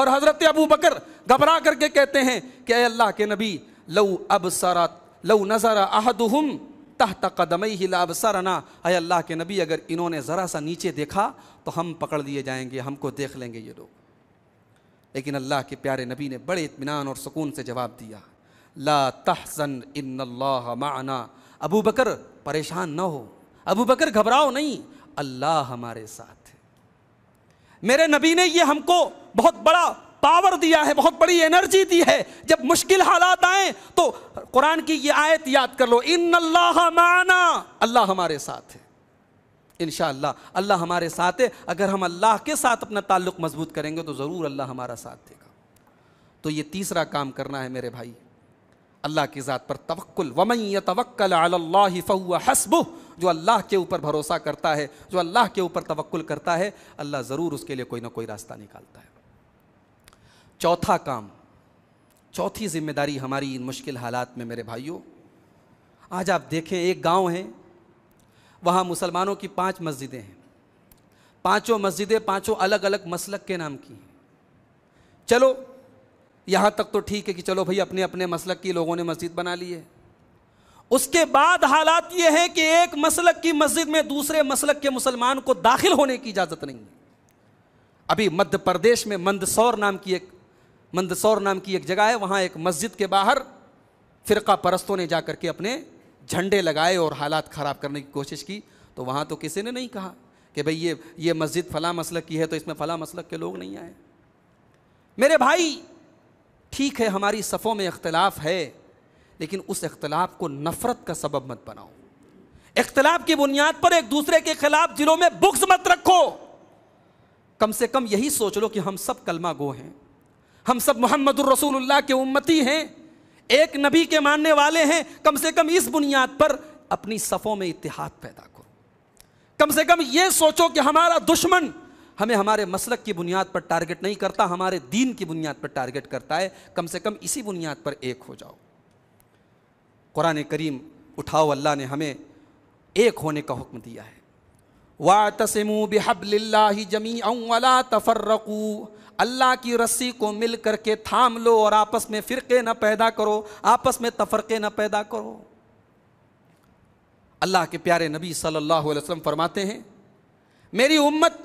और हज़रत अबू बकर घबरा करके कहते हैं कि अल्लाह के नबी लऊ अब सरा लऊ नज़रा हम तहत कदमई हिलाब सरना अय अल्लाह के नबी अगर इन्होंने ज़रा सा नीचे देखा तो हम पकड़ लिए जाएंगे हमको देख लेंगे ये लोग लेकिन अल्लाह के प्यारे नबी ने बड़े इतमान और सुकून से जवाब दिया ला तहसन इन माना अबू बकर परेशान ना हो अबू बकर घबराओ नहीं अल्लाह हमारे साथ है मेरे नबी ने ये हमको बहुत बड़ा पावर दिया है बहुत बड़ी एनर्जी दी है जब मुश्किल हालात आए तो कुरान की ये आयत याद कर लो इन माना अल्लाह हमारे साथ है इन अल्लाह हमारे साथ है अगर हम अल्लाह के साथ अपना ताल्लुक़ मजबूत करेंगे तो ज़रूर अल्लाह हमारा साथ देगा तो ये तीसरा काम करना है मेरे भाई अल्लाह की ज़ात पर तवक्ल या तवक्ल अल्लाह फ़ुआ हसबु जो अल्लाह के ऊपर भरोसा करता है जो अल्लाह के ऊपर तवक्ल करता है अल्लाह ज़रूर उसके लिए कोई ना कोई रास्ता निकालता है चौथा काम चौथी जिम्मेदारी हमारी इन मुश्किल हालात में मेरे भाइयों आज आप देखें एक गांव है वहाँ मुसलमानों की पांच मस्जिदें हैं पांचों मस्जिदें पांचों अलग अलग मसलक के नाम की हैं चलो यहाँ तक तो ठीक है कि चलो भाई अपने अपने मसलक की लोगों ने मस्जिद बना ली है उसके बाद हालात ये हैं कि एक मसलक की मस्जिद में दूसरे मसलक के मुसलमान को दाखिल होने की इजाज़त नहीं है अभी मध्य प्रदेश में मंदसौर नाम की एक मंदसौर नाम की एक जगह है वहाँ एक मस्जिद के बाहर फ़िरका परस्तों ने जाकर के अपने झंडे लगाए और हालात ख़राब करने की कोशिश की तो वहाँ तो किसी ने नहीं कहा कि भाई ये ये मस्जिद फ़लाँ मसलक की है तो इसमें फ़लाँ मसलक के लोग नहीं आए मेरे भाई ठीक है हमारी सफ़ों में इख्तलाफ है लेकिन उस इख्तलाफ को नफ़रत का सबब मत बनाओ इख्तलाफ की बुनियाद पर एक दूसरे के खिलाफ दिलों में बुक्स मत रखो कम से कम यही सोच लो कि हम सब कलमा गो हैं हम सब मोहम्मद रसूलुल्लाह के उम्मती हैं एक नबी के मानने वाले हैं कम से कम इस बुनियाद पर अपनी सफ़ों में इतिहाद पैदा करो कम से कम ये सोचो कि हमारा दुश्मन हमें हमारे मसलक की बुनियाद पर टारगेट नहीं करता हमारे दीन की बुनियाद पर टारगेट करता है कम से कम इसी बुनियाद पर एक हो जाओ कुरान करीम उठाओ अल्लाह ने हमें एक होने का हुक्म दिया है वा तसमू बेहबल्ला जमी अला रकू अल्लाह की रस्सी को मिल करके थाम लो और आपस में फ़िरके न पैदा करो आपस में तफरके न पैदा करो अल्लाह के प्यारे नबी सल्लल्लाहु अलैहि वसल्लम फरमाते हैं मेरी उम्मत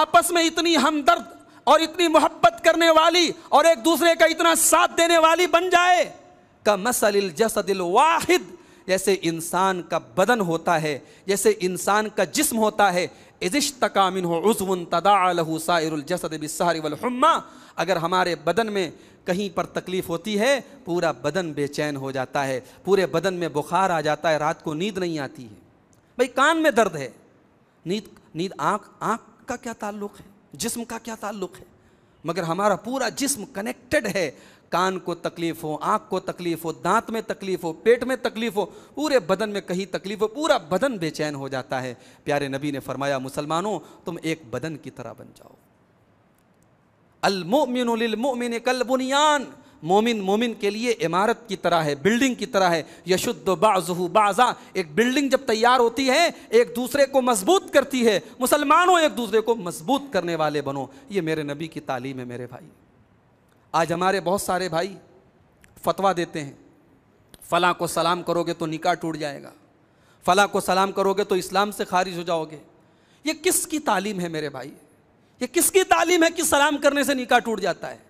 आपस में इतनी हमदर्द और इतनी मोहब्बत करने वाली और एक दूसरे का इतना साथ देने वाली बन जाए का मसलिल जसदिल वाहिद जैसे इंसान का बदन होता है जैसे इंसान का जिस्म होता है इजिश्तकामिन हो उजवन वल सायरजसदबिसहरवलहम्मा अगर हमारे बदन में कहीं पर तकलीफ़ होती है पूरा बदन बेचैन हो जाता है पूरे बदन में बुखार आ जाता है रात को नींद नहीं आती है भाई कान में दर्द है नींद नींद आँख आँख का क्या ताल्लुक है जिस्म का क्या ताल्लुक है मगर हमारा पूरा जिस्म कनेक्टेड है कान को तकलीफ हो आँख को तकलीफ हो दांत में तकलीफ हो पेट में तकलीफ हो पूरे बदन में कहीं तकलीफ हो पूरा बदन बेचैन हो जाता है प्यारे नबी ने फरमाया मुसलमानों तुम एक बदन की तरह बन जाओ अलमोमिन कल बुनियान मोमिन मोमिन के लिए इमारत की तरह है बिल्डिंग की तरह है यशुद्ध बाजह बाजा एक बिल्डिंग जब तैयार होती है एक दूसरे को मजबूत करती है मुसलमानों एक दूसरे को मजबूत करने वाले बनो ये मेरे नबी की तालीम है मेरे भाई आज हमारे बहुत सारे भाई फतवा देते हैं फ़ला को सलाम करोगे तो निकाह टूट जाएगा फ़ला को सलाम करोगे तो इस्लाम से खारिज हो जाओगे ये किसकी तालीम है मेरे भाई ये किसकी तालीम है कि सलाम करने से निकाह टूट जाता है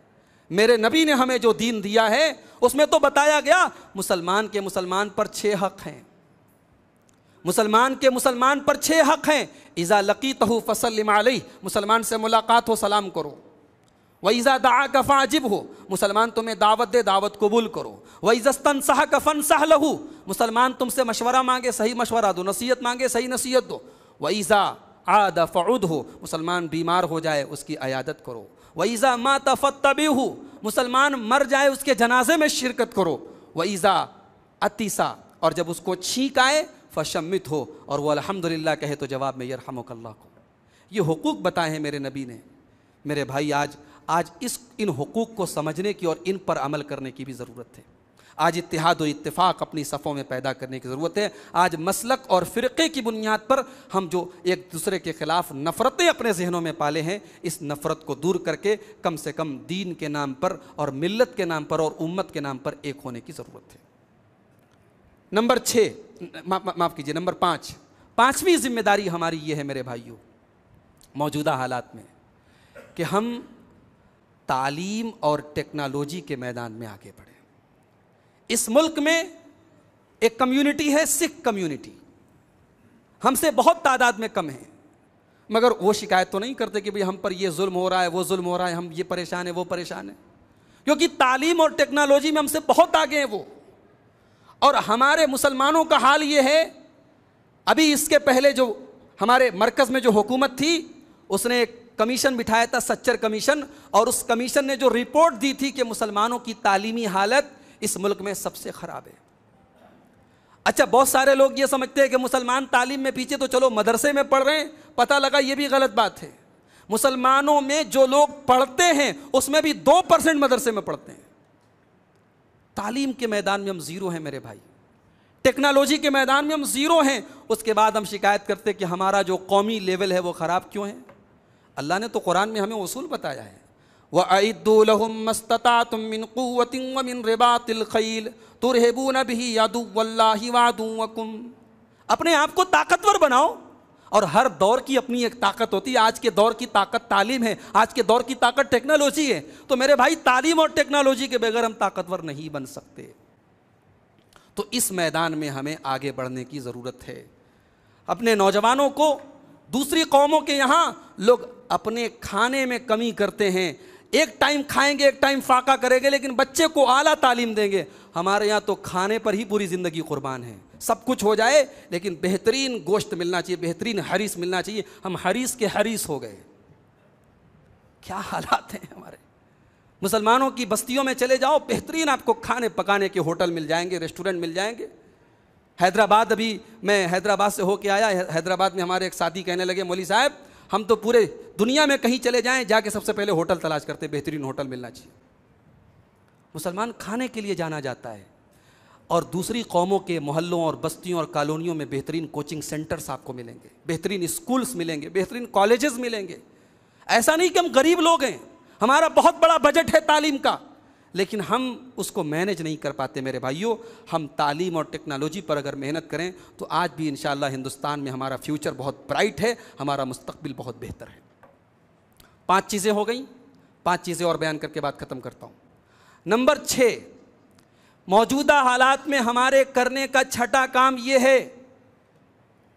मेरे नबी ने हमें जो दीन दिया है उसमें तो बताया गया मुसलमान के मुसलमान पर छः हक हैं मुसलमान के मुसलमान पर छः हक हैं इज़ा लकी तहु फसल मुसलमान से मुलाकात हो सलाम करो वईज़ा दा कफा अजिब हो मुसलमान तुम्हें दावत दे दावत कबूल करो वईज़स्तन सह कफ़न सह लहू मुसलमान तुमसे मशवरा मांगे सही मशवरा दो नसीहत मांगे सही नसीहत दो वईज़ा आद फ़ुद हो मुसलमान बीमार हो जाए उसकी अयादत करो वईज़ा तफत तबी हो मुसलमान मर जाए उसके जनाजे में शिरकत करो वईज़ा अतीसा और जब उसको छींक आए फशमित हो और वह अलहमदिल्ला कहे तो जवाब में यरहमकल्ला को ये हकूक़ बताए हैं मेरे नबी ने मेरे भाई आज आज इस इन हकूक़ को समझने की और इन पर अमल करने की भी ज़रूरत है आज इतिहाद इतफ़ाक़ अपनी सफ़ों में पैदा करने की ज़रूरत है आज मसलक और फ़िरक़े की बुनियाद पर हम जो एक दूसरे के ख़िलाफ़ नफ़रतें अपने जहनों में पाले हैं इस नफ़रत को दूर करके कम से कम दीन के नाम पर और मिलत के नाम पर और उम्मत के नाम पर एक होने की ज़रूरत है नंबर छः माफ़ कीजिए नंबर पाँच पाँचवीं जिम्मेदारी हमारी ये है मेरे भाइयों मौजूदा हालात में कि हम तालीम और टेक्नोलॉजी के मैदान में आगे बढ़े इस मुल्क में एक कम्युनिटी है सिख कम्युनिटी हमसे बहुत तादाद में कम है मगर वो शिकायत तो नहीं करते कि भाई हम पर ये जुल्म हो रहा है वो जुल्म हो रहा है हम ये परेशान है वो परेशान है क्योंकि तालीम और टेक्नोलॉजी में हमसे बहुत आगे हैं वो और हमारे मुसलमानों का हाल ये है अभी इसके पहले जो हमारे मरकज़ में जो हुकूमत थी उसने एक कमीशन बिठाया था सच्चर कमीशन और उस कमीशन ने जो रिपोर्ट दी थी कि मुसलमानों की तालीमी हालत इस मुल्क में सबसे ख़राब है अच्छा बहुत सारे लोग ये समझते हैं कि मुसलमान तालीम में पीछे तो चलो मदरसे में पढ़ रहे हैं पता लगा ये भी गलत बात है मुसलमानों में जो लोग पढ़ते हैं उसमें भी दो परसेंट मदरसे में पढ़ते हैं तालीम के मैदान में हम ज़ीरो हैं मेरे भाई टेक्नोलॉजी के मैदान में हम ज़ीरो हैं उसके बाद हम शिकायत करते कि हमारा जो कौमी लेवल है वो ख़राब क्यों है अल्लाह ने तो कुरान में हमें उसूल बताया है व अद्दुलहमस्तमिन रिबातिल तुरहबू नबी यादुल्लाकुम अपने आप को ताकतवर बनाओ और हर दौर की अपनी एक ताकत होती है आज के दौर की ताकत तालीम है आज के दौर की ताकत टेक्नोलॉजी है तो मेरे भाई तालीम और टेक्नोलॉजी के बगैर हम ताकतवर नहीं बन सकते तो इस मैदान में हमें आगे बढ़ने की ज़रूरत है अपने नौजवानों को दूसरी कौमों के यहाँ लोग अपने खाने में कमी करते हैं एक टाइम खाएंगे एक टाइम फाका करेंगे लेकिन बच्चे को आला तालीम देंगे हमारे यहाँ तो खाने पर ही पूरी ज़िंदगी कुर्बान है सब कुछ हो जाए लेकिन बेहतरीन गोश्त मिलना चाहिए बेहतरीन हरीस मिलना चाहिए हम हरीस के हरीस हो गए क्या हालात हैं हमारे मुसलमानों की बस्तियों में चले जाओ बेहतरीन आपको खाने पकाने के होटल मिल जाएंगे रेस्टोरेंट मिल जाएंगे हैदराबाद अभी मैं हैदराबाद से होके आया हैदराबाद में हमारे एक साथी कहने लगे मोली साहब हम तो पूरे दुनिया में कहीं चले जाएं जाके सबसे पहले होटल तलाश करते बेहतरीन होटल मिलना चाहिए मुसलमान खाने के लिए जाना जाता है और दूसरी कौमों के मोहल्लों और बस्तियों और कॉलोनियों में बेहतरीन कोचिंग सेंटर्स आपको मिलेंगे बेहतरीन स्कूल्स मिलेंगे बेहतरीन कॉलेजेस मिलेंगे ऐसा नहीं कि हम गरीब लोग हैं हमारा बहुत बड़ा बजट है तालीम का लेकिन हम उसको मैनेज नहीं कर पाते मेरे भाइयों हम तालीम और टेक्नोलॉजी पर अगर मेहनत करें तो आज भी इन हिंदुस्तान में हमारा फ्यूचर बहुत ब्राइट है हमारा मुस्तबिल बहुत बेहतर है पांच चीज़ें हो गई पांच चीज़ें और बयान करके बात ख़त्म करता हूँ नंबर छः मौजूदा हालात में हमारे करने का छठा काम ये है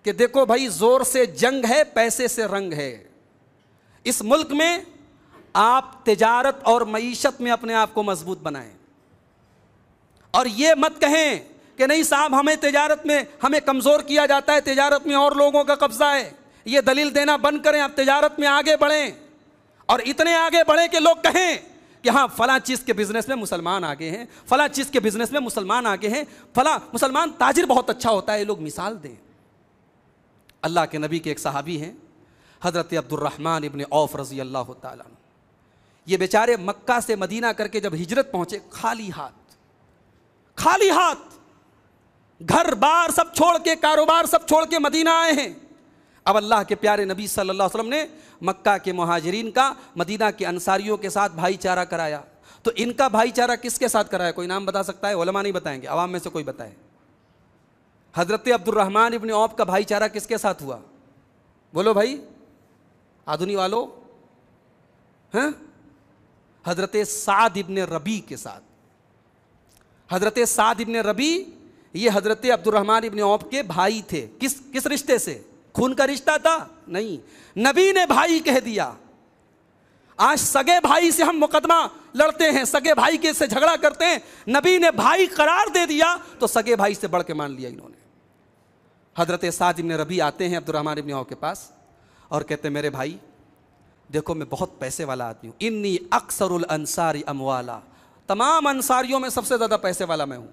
कि देखो भाई जोर से जंग है पैसे से रंग है इस मुल्क में आप तजारत और मीशत में अपने आप को मजबूत बनाएं और ये मत कहें कि नहीं साहब हमें तजारत में हमें कमज़ोर किया जाता है तजारत में और लोगों का कब्ज़ा है ये दलील देना बंद करें आप तजारत में आगे बढ़ें और इतने आगे बढ़ें कि लोग कहें कि हाँ फला चीज़ के बिज़नेस में मुसलमान आगे हैं फला चीज़ के बिज़नेस में मुसलमान आगे हैं फला मुसलमान ताजिर बहुत अच्छा होता है लोग मिसाल दें अल्लाह के नबी के एक सहाबी हैं हज़रत अब्दुलरहमान इबन औफ रज़ी अल्लाह तुम ये बेचारे मक्का से मदीना करके जब हिजरत पहुंचे खाली हाथ खाली हाथ घर बार सब छोड़ के कारोबार सब छोड़ के मदीना आए हैं अब अल्लाह के प्यारे नबी सल्लल्लाहु अलैहि वसल्लम ने मक्का के महाजरीन का मदीना के अंसारियों के साथ भाईचारा कराया तो इनका भाईचारा किसके साथ कराया कोई नाम बता सकता है ओलमा नहीं बताएंगे आवाम में से कोई बताए हज़रत अब्दुलरहमान इबन औब का भाईचारा किसके साथ हुआ बोलो भाई आधुनी वालों हैं हाँ? हज़रत साद इबन रबी के साथ हज़रत साद इबन रबी ये हज़रत अब्दुलरहमान इबन ओप के भाई थे किस किस रिश्ते से खून का रिश्ता था नहीं नबी ने भाई कह दिया आज सगे भाई से हम मुकदमा लड़ते हैं सगे भाई के से झगड़ा करते हैं नबी ने भाई करार दे दिया तो सगे भाई से बढ़ के मान लिया इन्होंने हज़रत साद इबन रबी आते हैं अब्दुलरहमान इबन ओप के पास और कहते मेरे भाई देखो मैं बहुत पैसे वाला आदमी हूँ इन्नी अक्सर अंसारी अमवाला तमाम अंसारियों में सबसे ज़्यादा पैसे वाला मैं हूँ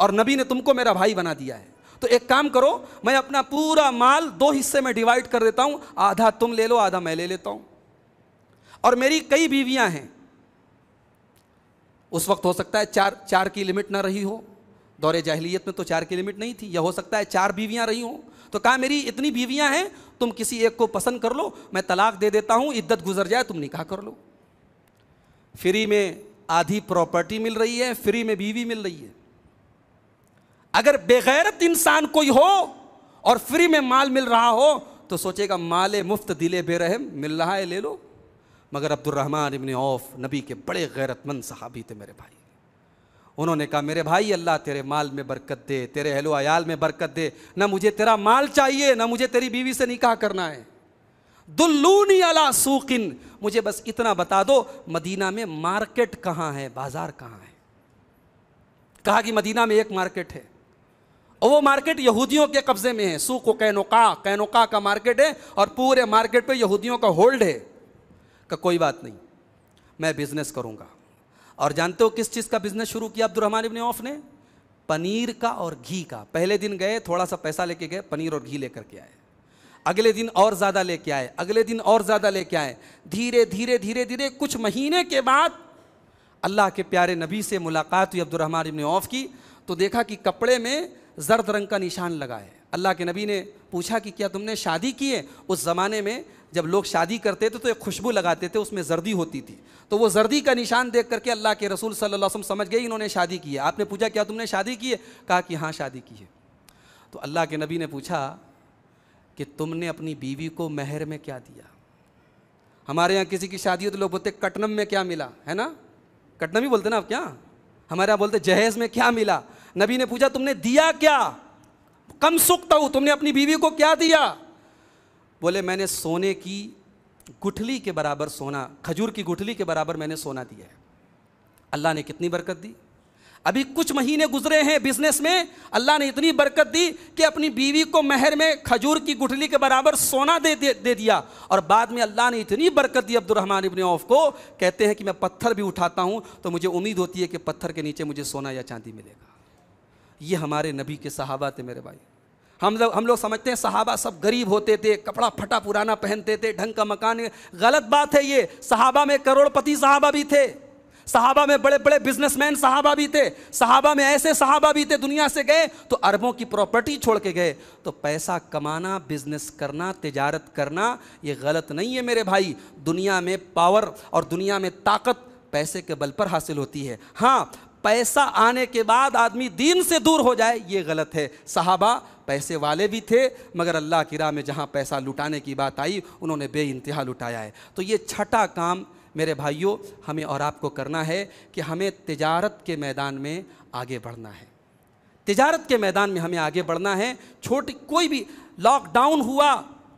और नबी ने तुमको मेरा भाई बना दिया है तो एक काम करो मैं अपना पूरा माल दो हिस्से में डिवाइड कर देता हूँ आधा तुम ले लो आधा मैं ले लेता हूँ और मेरी कई बीवियाँ हैं उस वक्त हो सकता है चार चार की लिमिट ना रही हो दौरे जाहिलियत में तो चार की लिमिट नहीं थी यह हो सकता है चार बीवियां रही हों तो कहा मेरी इतनी बीवियां हैं तुम किसी एक को पसंद कर लो मैं तलाक दे देता हूँ इद्दत गुजर जाए तुम निकाह कर लो फ्री में आधी प्रॉपर्टी मिल रही है फ्री में बीवी मिल रही है अगर बेगैरत इंसान कोई हो और फ्री में माल मिल रहा हो तो सोचेगा माल मुफ्त दिले बेरहम मिल रहा है ले लो मगर अब्दुलरहमान इबन औफ नबी के बड़े गैरतमंद साहबी थे मेरे भाई उन्होंने कहा मेरे भाई अल्लाह तेरे माल में बरकत दे तेरे हेलो आयाल में बरकत दे ना मुझे तेरा माल चाहिए ना मुझे तेरी बीवी से निकाह करना है दुल्लूनी अला सूकिन मुझे बस इतना बता दो मदीना में मार्केट कहाँ है बाजार कहाँ है कहा कि मदीना में एक मार्केट है और वो मार्केट यहूदियों के कब्जे में है सूख व कैनोका कैनोका का मार्केट है और पूरे मार्केट पे यहूदियों का होल्ड है का कोई बात नहीं मैं बिजनेस करूँगा और जानते हो किस चीज़ का बिजनेस शुरू किया अब्दुलरहमान इबन औफ ने पनीर का और घी का पहले दिन गए थोड़ा सा पैसा लेके गए पनीर और घी लेकर के आए अगले दिन और ज़्यादा लेके आए अगले दिन और ज़्यादा लेके आए धीरे धीरे धीरे धीरे कुछ महीने के बाद अल्लाह के प्यारे नबी से मुलाकात हुई अब्दुलरहमान इबन औफ की तो देखा कि कपड़े में जर्द रंग का निशान लगा है अल्लाह के नबी ने पूछा कि क्या तुमने शादी की है उस ज़माने में जब लोग शादी करते थे तो एक खुशबू लगाते थे उसमें जर्दी होती थी तो वो जर्दी का निशान देख करके अल्लाह के रसूल सल्लल्लाहु अलैहि वसल्लम समझ गए इन्होंने शादी की है आपने पूछा क्या तुमने शादी की है कहा कि हाँ शादी की है तो अल्लाह के नबी ने पूछा कि तुमने अपनी बीवी को महर में क्या दिया हमारे यहाँ किसी की शादी हो तो लोग बोलते कटनम में क्या मिला है ना कटनम ही बोलते ना आप क्या हमारे यहाँ बोलते जहेज में क्या मिला नबी ने पूछा तुमने दिया क्या कम सुखता तो हूँ तुमने अपनी बीवी को क्या दिया बोले मैंने सोने की गुठली के बराबर सोना खजूर की गुठली के बराबर मैंने सोना दिया है अल्लाह ने कितनी बरकत दी अभी कुछ महीने गुजरे हैं बिजनेस में अल्लाह ने इतनी बरकत दी कि अपनी बीवी को महर में खजूर की गुठली के बराबर सोना दे दे, दे दिया और बाद में अल्लाह ने इतनी बरकत दी अब्दुलरहमान इबन औफ को कहते हैं कि मैं पत्थर भी उठाता हूँ तो मुझे उम्मीद होती है कि पत्थर के नीचे मुझे सोना या चांदी मिलेगा ये हमारे नबी के सहाबा थे मेरे भाई हम लोग हम लोग समझते हैं सहाबा सब गरीब होते थे कपड़ा फटा पुराना पहनते थे ढंग का मकान गलत बात है ये सहाबा में करोड़पति सहाबा भी थे सहाबा में बड़े बड़े बिजनेसमैन सहाबा भी थे सहाबा में ऐसे सहाबा भी थे दुनिया से गए तो अरबों की प्रॉपर्टी छोड़ के गए तो पैसा कमाना बिजनेस करना तिजारत करना ये गलत नहीं है मेरे भाई दुनिया में पावर और दुनिया में ताकत पैसे के बल पर हासिल होती है हाँ पैसा आने के बाद आदमी दीन से दूर हो जाए ये गलत है साहबा पैसे वाले भी थे मगर अल्लाह की राह में जहाँ पैसा लुटाने की बात आई उन्होंने बे इंतहा लुटाया है तो ये छठा काम मेरे भाइयों हमें और आपको करना है कि हमें तजारत के मैदान में आगे बढ़ना है तजारत के मैदान में हमें आगे बढ़ना है छोटी कोई भी लॉकडाउन हुआ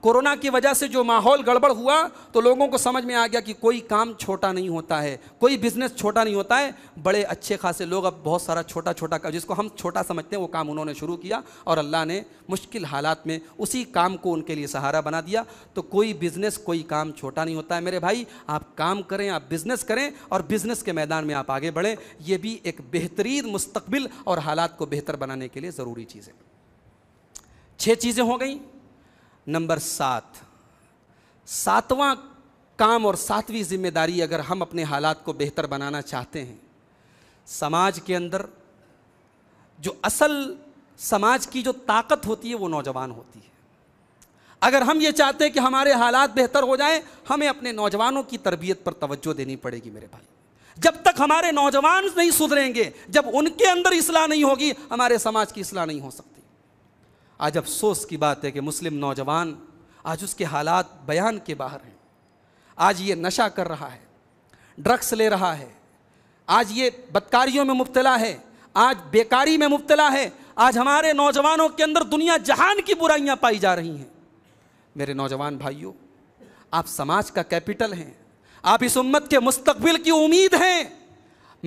कोरोना की वजह से जो माहौल गड़बड़ हुआ तो लोगों को समझ में आ गया कि कोई काम छोटा नहीं होता है कोई बिजनेस छोटा नहीं होता है बड़े अच्छे खासे लोग अब बहुत सारा छोटा छोटा काम जिसको हम छोटा समझते हैं वो काम उन्होंने शुरू किया और अल्लाह ने मुश्किल हालात में उसी काम को उनके लिए सहारा बना दिया तो कोई बिजनेस कोई काम छोटा नहीं होता है मेरे भाई आप काम करें आप बिजनेस करें और बिजनेस के मैदान में आप आगे बढ़ें ये भी एक बेहतरीन मुस्तबिल और हालात को बेहतर बनाने के लिए ज़रूरी चीज़ है छः चीज़ें हो गई नंबर सात सातवां काम और सातवीं जिम्मेदारी अगर हम अपने हालात को बेहतर बनाना चाहते हैं समाज के अंदर जो असल समाज की जो ताकत होती है वो नौजवान होती है अगर हम ये चाहते हैं कि हमारे हालात बेहतर हो जाएं हमें अपने नौजवानों की तरबियत पर तवज्जो देनी पड़ेगी मेरे भाई जब तक हमारे नौजवान नहीं सुधरेंगे जब उनके अंदर इसलाह नहीं होगी हमारे समाज की इसलाह नहीं हो सकती आज अफसोस की बात है कि मुस्लिम नौजवान आज उसके हालात बयान के बाहर हैं आज ये नशा कर रहा है ड्रग्स ले रहा है आज ये बदकारियों में मुबतला है आज बेकारी में मुबतला है आज हमारे नौजवानों के अंदर दुनिया जहान की बुराइयां पाई जा रही हैं मेरे नौजवान भाइयों आप समाज का कैपिटल हैं आप इस उम्मत के मुस्तबिल की उम्मीद हैं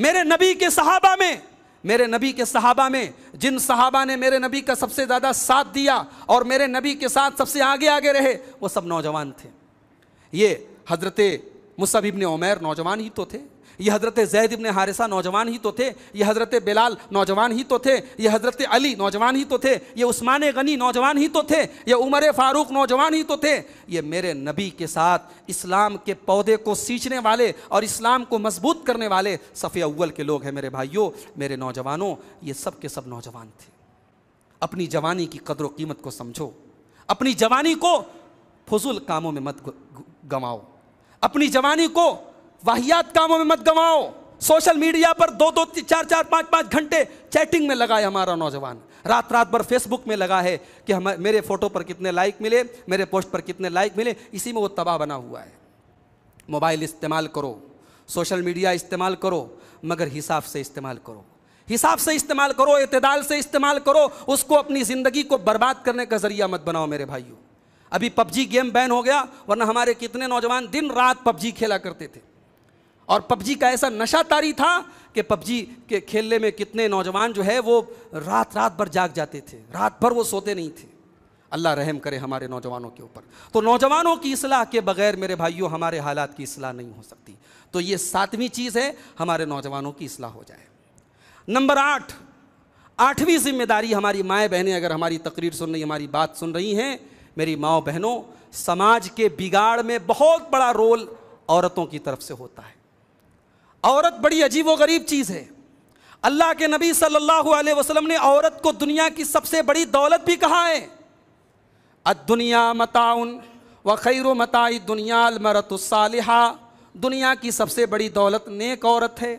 मेरे नबी के सहाबा में मेरे नबी के सहाबा में जिन सहाबा ने मेरे नबी का सबसे ज़्यादा साथ दिया और मेरे नबी के साथ सबसे आगे आगे रहे वो सब नौजवान थे ये हजरत मुसब ने उमैर नौजवान ही तो थे ये हज़रत जैद इबन हारिसा नौजवान ही तो थे ये हज़रत बिलाल नौजवान ही तो थे ये हज़रत अली नौजवान ही तो थे ये उस्मान गनी नौजवान ही तो थे ये उमर फ़ारूक नौजवान ही तो थे ये मेरे नबी के साथ इस्लाम के पौधे को सींचने वाले और इस्लाम को मजबूत करने वाले सफ़े अव्वल के लोग हैं मेरे भाइयों मेरे नौजवानों ये सब के सब नौजवान थे अपनी जवानी की कदर कीमत को समझो अपनी जवानी को फजूल कामों में मत गंवाओ अपनी जवानी को वाहियात कामों में मत गवाओ सोशल मीडिया पर दो दो चार चार पाँच पाँच घंटे चैटिंग में लगा है हमारा नौजवान रात रात भर फेसबुक में लगा है कि हम मेरे फोटो पर कितने लाइक मिले मेरे पोस्ट पर कितने लाइक मिले इसी में वो तबाह बना हुआ है मोबाइल इस्तेमाल करो सोशल मीडिया इस्तेमाल करो मगर हिसाब से इस्तेमाल करो हिसाब से इस्तेमाल करो इतदाल से इस्तेमाल करो उसको अपनी ज़िंदगी को बर्बाद करने का ज़रिया मत बनाओ मेरे भाइयों अभी पबजी गेम बैन हो गया वरना हमारे कितने नौजवान दिन रात पबजी खेला करते थे और पबजी का ऐसा नशातारी था कि पबजी के खेलने में कितने नौजवान जो है वो रात रात भर जाग जाते थे रात भर वो सोते नहीं थे अल्लाह रहम करे हमारे नौजवानों के ऊपर तो नौजवानों की असलाह के बगैर मेरे भाइयों हमारे हालात की असलाह नहीं हो सकती तो ये सातवीं चीज़ है हमारे नौजवानों की असलाह हो जाए नंबर आठ आठवीं जिम्मेदारी हमारी माएँ बहनें अगर हमारी तकरीर सुन रही हमारी बात सुन रही हैं मेरी माओ बहनों समाज के बिगाड़ में बहुत बड़ा रोल औरतों की तरफ से होता है औरत बड़ी अजीब व गरीब चीज़ है अल्लाह के नबी सल्लल्लाहु अलैहि वसल्लम ने औरत को दुनिया की सबसे बड़ी दौलत भी कहा है अदुनिया मताउन व खैर मताई दुनिया दुनिया की सबसे बड़ी दौलत नेक औरत है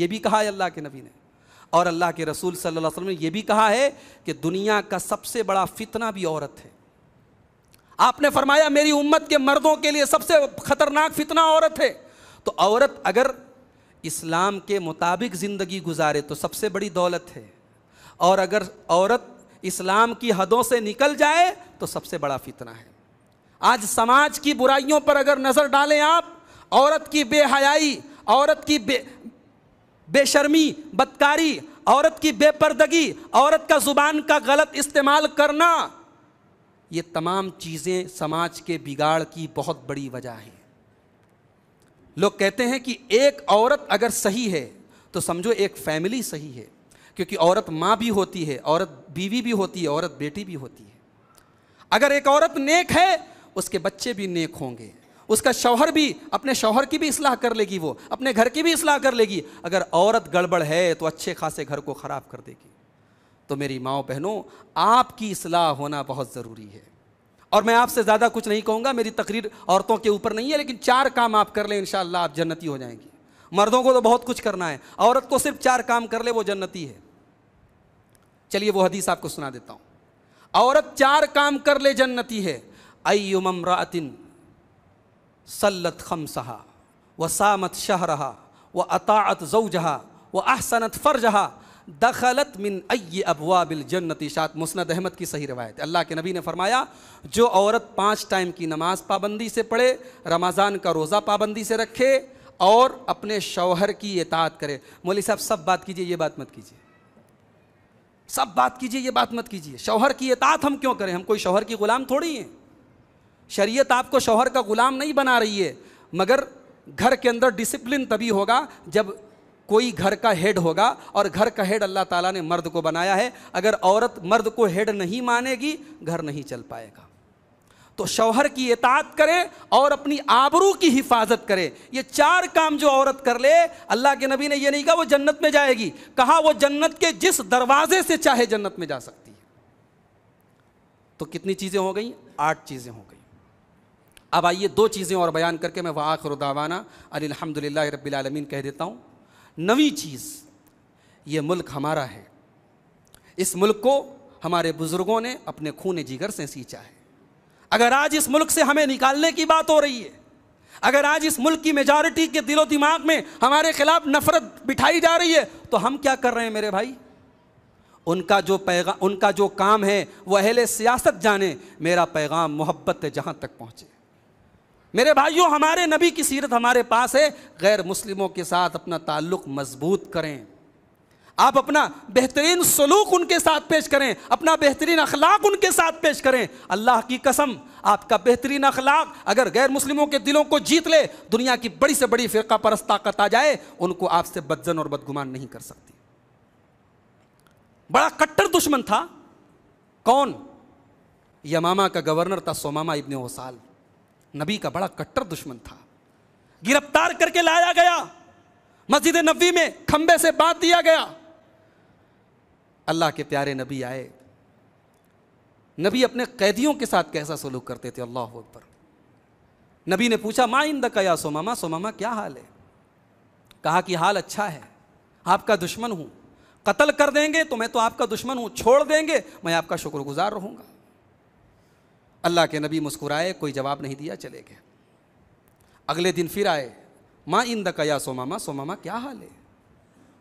ये भी कहा है अल्लाह के नबी ने और अल्लाह के रसूल सल्लल्लाहु अलैहि वसल्लम ने यह भी कहा है कि दुनिया का सबसे बड़ा फितना भी औरत है आपने फरमाया मेरी उम्मत के मर्दों के लिए सबसे खतरनाक फितना औरत है तो औरत अगर इस्लाम के मुताबिक ज़िंदगी गुजारे तो सबसे बड़ी दौलत है और अगर औरत इस्लाम की हदों से निकल जाए तो सबसे बड़ा फितना है आज समाज की बुराइयों पर अगर नज़र डालें आप औरत की बेहयाई औरत की बे बेशर्मी बदकारी औरत की बेपर्दगी औरत का ज़ुबान का गलत इस्तेमाल करना ये तमाम चीज़ें समाज के बिगाड़ की बहुत बड़ी वजह है लोग कहते हैं कि एक औरत अगर सही है तो समझो एक फैमिली सही है क्योंकि औरत माँ भी होती है औरत बीवी भी होती है औरत बेटी भी होती है अगर एक औरत नेक है उसके बच्चे भी नेक होंगे उसका शौहर भी अपने शौहर की भी इसलाह कर लेगी वो अपने घर की भी इसलाह कर लेगी अगर औरत गड़बड़ है तो अच्छे खासे घर को ख़राब कर देगी तो मेरी माओ बहनों आपकी इसलाह होना बहुत ज़रूरी है और मैं आपसे ज़्यादा कुछ नहीं कहूँगा मेरी तकरीर औरतों के ऊपर नहीं है लेकिन चार काम आप कर लें इन आप जन्नती हो जाएंगी मर्दों को तो बहुत कुछ करना है औरत को सिर्फ चार काम कर ले वो जन्नती है चलिए वो हदीस आपको सुना देता हूँ औरत चार काम कर ले जन्नती है अयुमरातिन सल्लत खम सहा व सामत शाह रहा व अतात जऊ जहा व अहसनत फ़र जहा दखलत मिन अय अबुआ बिल जन्नति शात मुस्नद अहमद की सही रवायत अल्लाह के नबी ने फरमाया जो औरत पाँच टाइम की नमाज पाबंदी से पढ़े रमज़ान का रोज़ा पाबंदी से रखे और अपने शौहर की एतात करे मोली साहब सब बात कीजिए ये बात मत कीजिए सब बात कीजिए ये बात मत कीजिए शौहर की एतात हम क्यों करें हम कोई शौहर की ग़ुलाम थोड़ी हैं शरीयत आपको शौहर का ग़ुलाम नहीं बना रही है मगर घर के अंदर डिसिप्लिन तभी होगा जब कोई घर का हेड होगा और घर का हेड अल्लाह ताला ने मर्द को बनाया है अगर औरत मर्द को हेड नहीं मानेगी घर नहीं चल पाएगा तो शौहर की एतात करे और अपनी आबरू की हिफाजत करे ये चार काम जो औरत कर ले अल्लाह के नबी ने ये नहीं कहा वो जन्नत में जाएगी कहा वो जन्नत के जिस दरवाजे से चाहे जन्नत में जा सकती है तो कितनी चीज़ें हो गई आठ चीज़ें हो गई अब आइए दो चीज़ें और बयान करके मैं वाखर दावाना अलहमदिल्ला रबीआलमीन कह देता हूँ नवी चीज़ ये मुल्क हमारा है इस मुल्क को हमारे बुज़ुर्गों ने अपने खून जिगर से सींचा है अगर आज इस मुल्क से हमें निकालने की बात हो रही है अगर आज इस मुल्क की मेजॉरिटी के दिलो दिमाग में हमारे खिलाफ नफरत बिठाई जा रही है तो हम क्या कर रहे हैं मेरे भाई उनका जो पैगाम उनका जो काम है वह अहले सियासत जाने मेरा पैगाम मोहब्बत जहाँ तक पहुँचे मेरे भाइयों हमारे नबी की सीरत हमारे पास है गैर मुस्लिमों के साथ अपना ताल्लुक मजबूत करें आप अपना बेहतरीन सलूक उनके साथ पेश करें अपना बेहतरीन अखलाक उनके साथ पेश करें अल्लाह की कसम आपका बेहतरीन अखलाक अगर गैर मुस्लिमों के दिलों को जीत ले दुनिया की बड़ी से बड़ी फ़िरका परस्त ताकत आ जाए उनको आपसे बदजन और बदगुमान नहीं कर सकती बड़ा कट्टर दुश्मन था कौन यमामा का गवर्नर था सोमामा इबन वसाल नबी का बड़ा कट्टर दुश्मन था गिरफ्तार करके लाया गया मस्जिद नबी में खंबे से बांध दिया गया अल्लाह के प्यारे नबी आए नबी अपने कैदियों के साथ कैसा सलूक करते थे अल्लाह अकबर नबी ने पूछा मा इन दया सोमामा सोमामा क्या हाल है कहा कि हाल अच्छा है आपका दुश्मन हूं कत्ल कर देंगे तो मैं तो आपका दुश्मन हूं छोड़ देंगे मैं आपका शुक्रगुजार रहूंगा अल्लाह के नबी मुस्कुराए कोई जवाब नहीं दिया चले गए अगले दिन फिर आए माँ इन दया सोमामा सोमामा क्या हाल है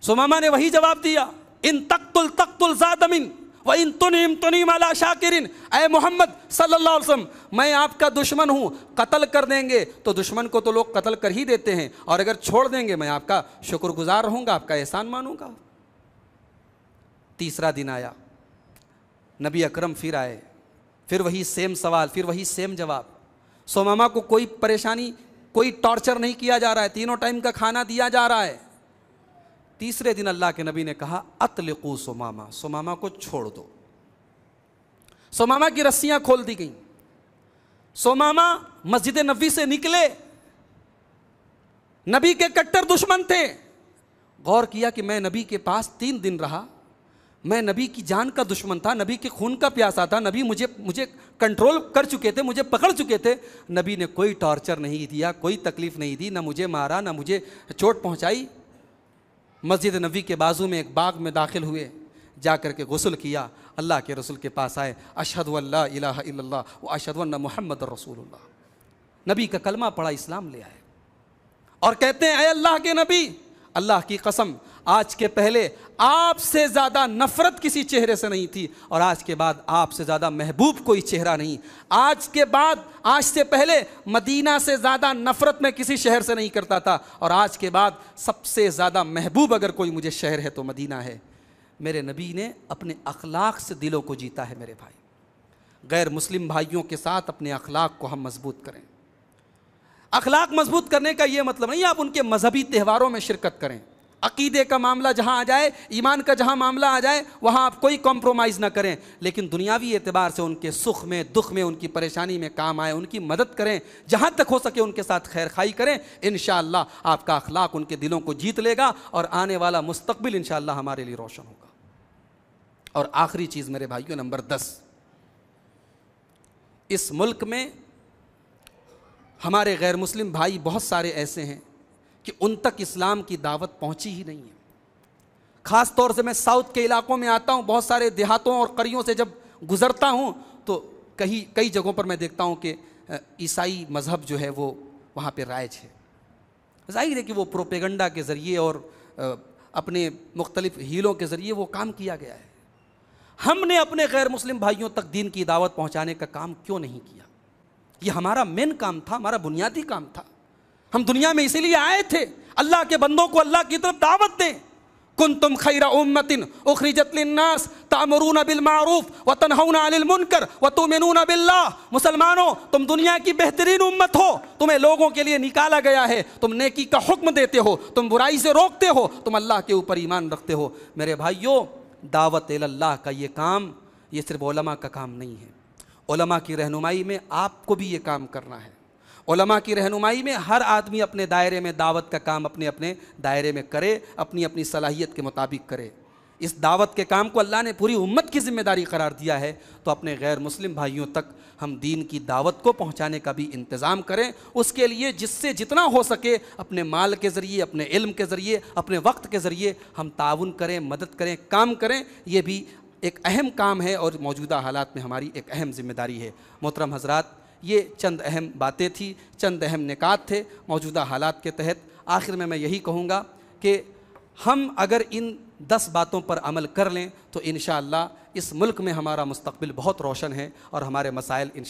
सोमामा ने वही जवाब दिया इन तख्तुल तख्तुल जादमिन व इन तुनिम तुनिम अला शाकिरिन अय मोहम्मद सल्लल्लाहु अलैहि वसल्लम मैं आपका दुश्मन हूँ कत्ल कर देंगे तो दुश्मन को तो लोग कत्ल कर ही देते हैं और अगर छोड़ देंगे मैं आपका शुक्रगुजार रहूँगा आपका एहसान मानूंगा तीसरा दिन आया नबी अकरम फिर आए फिर वही सेम सवाल फिर वही सेम जवाब सोमामा को कोई परेशानी कोई टॉर्चर नहीं किया जा रहा है तीनों टाइम का खाना दिया जा रहा है तीसरे दिन अल्लाह के नबी ने कहा अतलकू सोमामा सोमामा को छोड़ दो सोमामा की रस्सियां खोल दी गई सोमामा मस्जिद नबी से निकले नबी के कट्टर दुश्मन थे गौर किया कि मैं नबी के पास तीन दिन रहा मैं नबी की जान का दुश्मन था नबी के खून का प्यासा था नबी मुझे मुझे कंट्रोल कर चुके थे मुझे पकड़ चुके थे नबी ने कोई टॉर्चर नहीं दिया कोई तकलीफ़ नहीं दी ना मुझे मारा ना मुझे चोट पहुंचाई मस्जिद नबी के बाजू में एक बाग में दाखिल हुए जा कर के गसल किया अल्लाह के रसूल के पास आए अशद अल्ला व अशद मोहम्मद रसूल नबी का कलमा पड़ा इस्लाम ले आए और कहते हैं अल्लाह के नबी अल्लाह की कसम आज के पहले आपसे ज़्यादा नफ़रत किसी चेहरे से नहीं थी और आज के बाद आपसे ज़्यादा महबूब कोई चेहरा नहीं आज के बाद आज से पहले मदीना से ज़्यादा नफ़रत मैं किसी शहर से नहीं करता था और आज के बाद सबसे ज़्यादा महबूब अगर कोई मुझे शहर है तो मदीना है मेरे नबी ने अपने अखलाक से दिलों को जीता है मेरे भाई गैर मुस्लिम भाइयों के साथ अपने अखलाक को हम मजबूत करें अखलाक मजबूत करने का ये मतलब नहीं आप उनके मजहबी त्यौहारों में शिरकत करें अकीदे का मामला जहाँ आ जाए ईमान का जहाँ मामला आ जाए वहाँ आप कोई कॉम्प्रोमाइज़ ना करें लेकिन दुनियावी एतबार से उनके सुख में दुख में उनकी परेशानी में काम आए उनकी मदद करें जहाँ तक हो सके उनके साथ खैर खाई करें इन आपका अखलाक उनके दिलों को जीत लेगा और आने वाला मुस्तबिल इन हमारे लिए रोशन होगा और आखिरी चीज़ मेरे भाइयों नंबर दस इस मुल्क में हमारे गैर मुस्लिम भाई बहुत सारे ऐसे हैं कि उन तक इस्लाम की दावत पहुंची ही नहीं है ख़ास तौर से मैं साउथ के इलाकों में आता हूं बहुत सारे देहातों और करियों से जब गुज़रता हूं तो कहीं कई जगहों पर मैं देखता हूं कि ईसाई मज़हब जो है वो वहाँ पर राइज है जाहिर है कि वो प्रोपेगंडा के ज़रिए और अपने मुख्तलिफ हीलों के ज़रिए वो काम किया गया है हमने अपने गैर मुस्लिम भाइयों तक दीन की दावत पहुँचाने का काम क्यों नहीं किया ये हमारा मेन काम था हमारा बुनियादी काम था हम दुनिया में इसीलिए आए थे अल्लाह के बंदों को अल्लाह की तरफ दावत दें कुन तुम खैरा उम्मतिन उखरीजतनास तमरून बिल मारूफ व तनहन अनिलमुनकर व तुमिन बिल्ला मुसलमानों तुम दुनिया की बेहतरीन उम्मत हो तुम्हें लोगों के लिए निकाला गया है तुम नेकी का हुक्म देते हो तुम बुराई से रोकते हो तुम अल्लाह के ऊपर ईमान रखते हो मेरे भाइयों दावत अल्लाह का ये काम ये सिर्फ का काम नहीं है की रहनुमाई में आपको भी ये काम करना है उलमा की रहनुमाई में हर आदमी अपने दायरे में दावत का काम अपने अपने दायरे में करे अपनी अपनी सलाहियत के मुताबिक करे इस दावत के काम को अल्लाह ने पूरी उम्मत की जिम्मेदारी करार दिया है तो अपने गैर मुस्लिम भाइयों तक हम दीन की दावत को पहुंचाने का भी इंतज़ाम करें उसके लिए जिससे जितना हो सके अपने माल के ज़रिए अपने इल्म के ज़रिए अपने वक्त के ज़रिए हम ताउन करें मदद करें काम करें ये भी एक अहम काम है और मौजूदा हालात में हमारी एक अहम जिम्मेदारी है मोहतरम हजरात ये चंद अहम बातें थी चंद अहम निकात थे मौजूदा हालात के तहत आखिर में मैं यही कहूँगा कि हम अगर इन दस बातों पर अमल कर लें तो इन इस मुल्क में हमारा मुस्तबिल बहुत रोशन है और हमारे मसाइल इन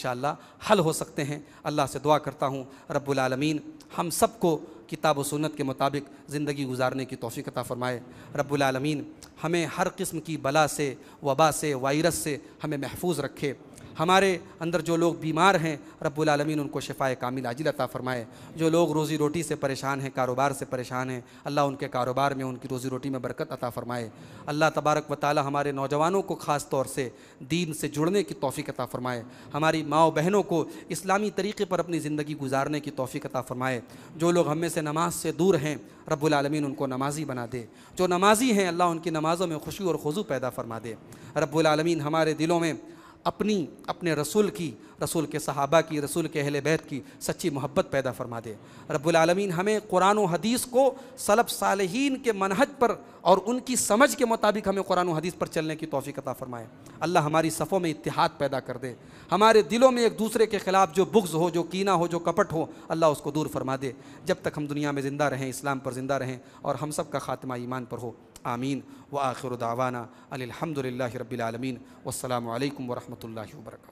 हल हो सकते हैं अल्लाह से दुआ करता हूँ रब्बुलमीन हम सब को किताब व सुनत के मुताबिक ज़िंदगी गुजारने की तोफ़ीकता फ़रमाए रब्बुलमीन हमें हर किस्म की बला से वबा से वायरस से हमें महफूज रखे हमारे अंदर जो लोग बीमार हैं रब्बुल आलमीन उनको शिफाए कामिल आजिल अता फ़रमाए जो लोग रोज़ी रोटी से परेशान हैं कारोबार से परेशान हैं अल्लाह उनके कारोबार में उनकी रोज़ी रोटी में बरकत अता फ़रमाए अल्लाह तबारक व ताली हमारे नौजवानों को ख़ास तौर से दीन से जुड़ने की तोफ़ी अता फ़रमाए हमारी माओ बहनों को इस्लामी तरीके पर अपनी ज़िंदगी गुजारने की तोफ़ी अता फ़रमाए जो लोग हम में से नमाज से दूर हैं रब्बुल रबालमीन उनको नमाजी बना दे जो नमाजी हैं अल्लाह उनकी नमाज़ों में खुशी और खुजू पैदा फ़रमा दे रब्बुल रबालमीन हमारे दिलों में अपनी अपने रसूल की रसूल के सहाबा की रसूल के अहल बैत की सच्ची मोहब्बत पैदा फरमा दे रबालमीन हमें कुरान हदीस को सलब सालहीन के मनहज पर और उनकी समझ के मुताबिक हमें कुरान हदीस पर चलने की तोफ़ी अता फ़रमाए अल्लाह हमारी सफ़ों में इतिहाद पैदा कर दे हमारे दिलों में एक दूसरे के ख़िलाफ़ जो बुग्ज़ हो जो कीना हो जो कपट हो अल्लाह उसको दूर फरमा दे जब तक हम दुनिया में ज़िंदा रहें इस्लाम पर ज़िंदा रहें और हम सब का ख़ात्मा ईमान पर हो آمين وآخر دعوانا الحمد لله رب العالمين والسلام عليكم ورحمة الله وبركاته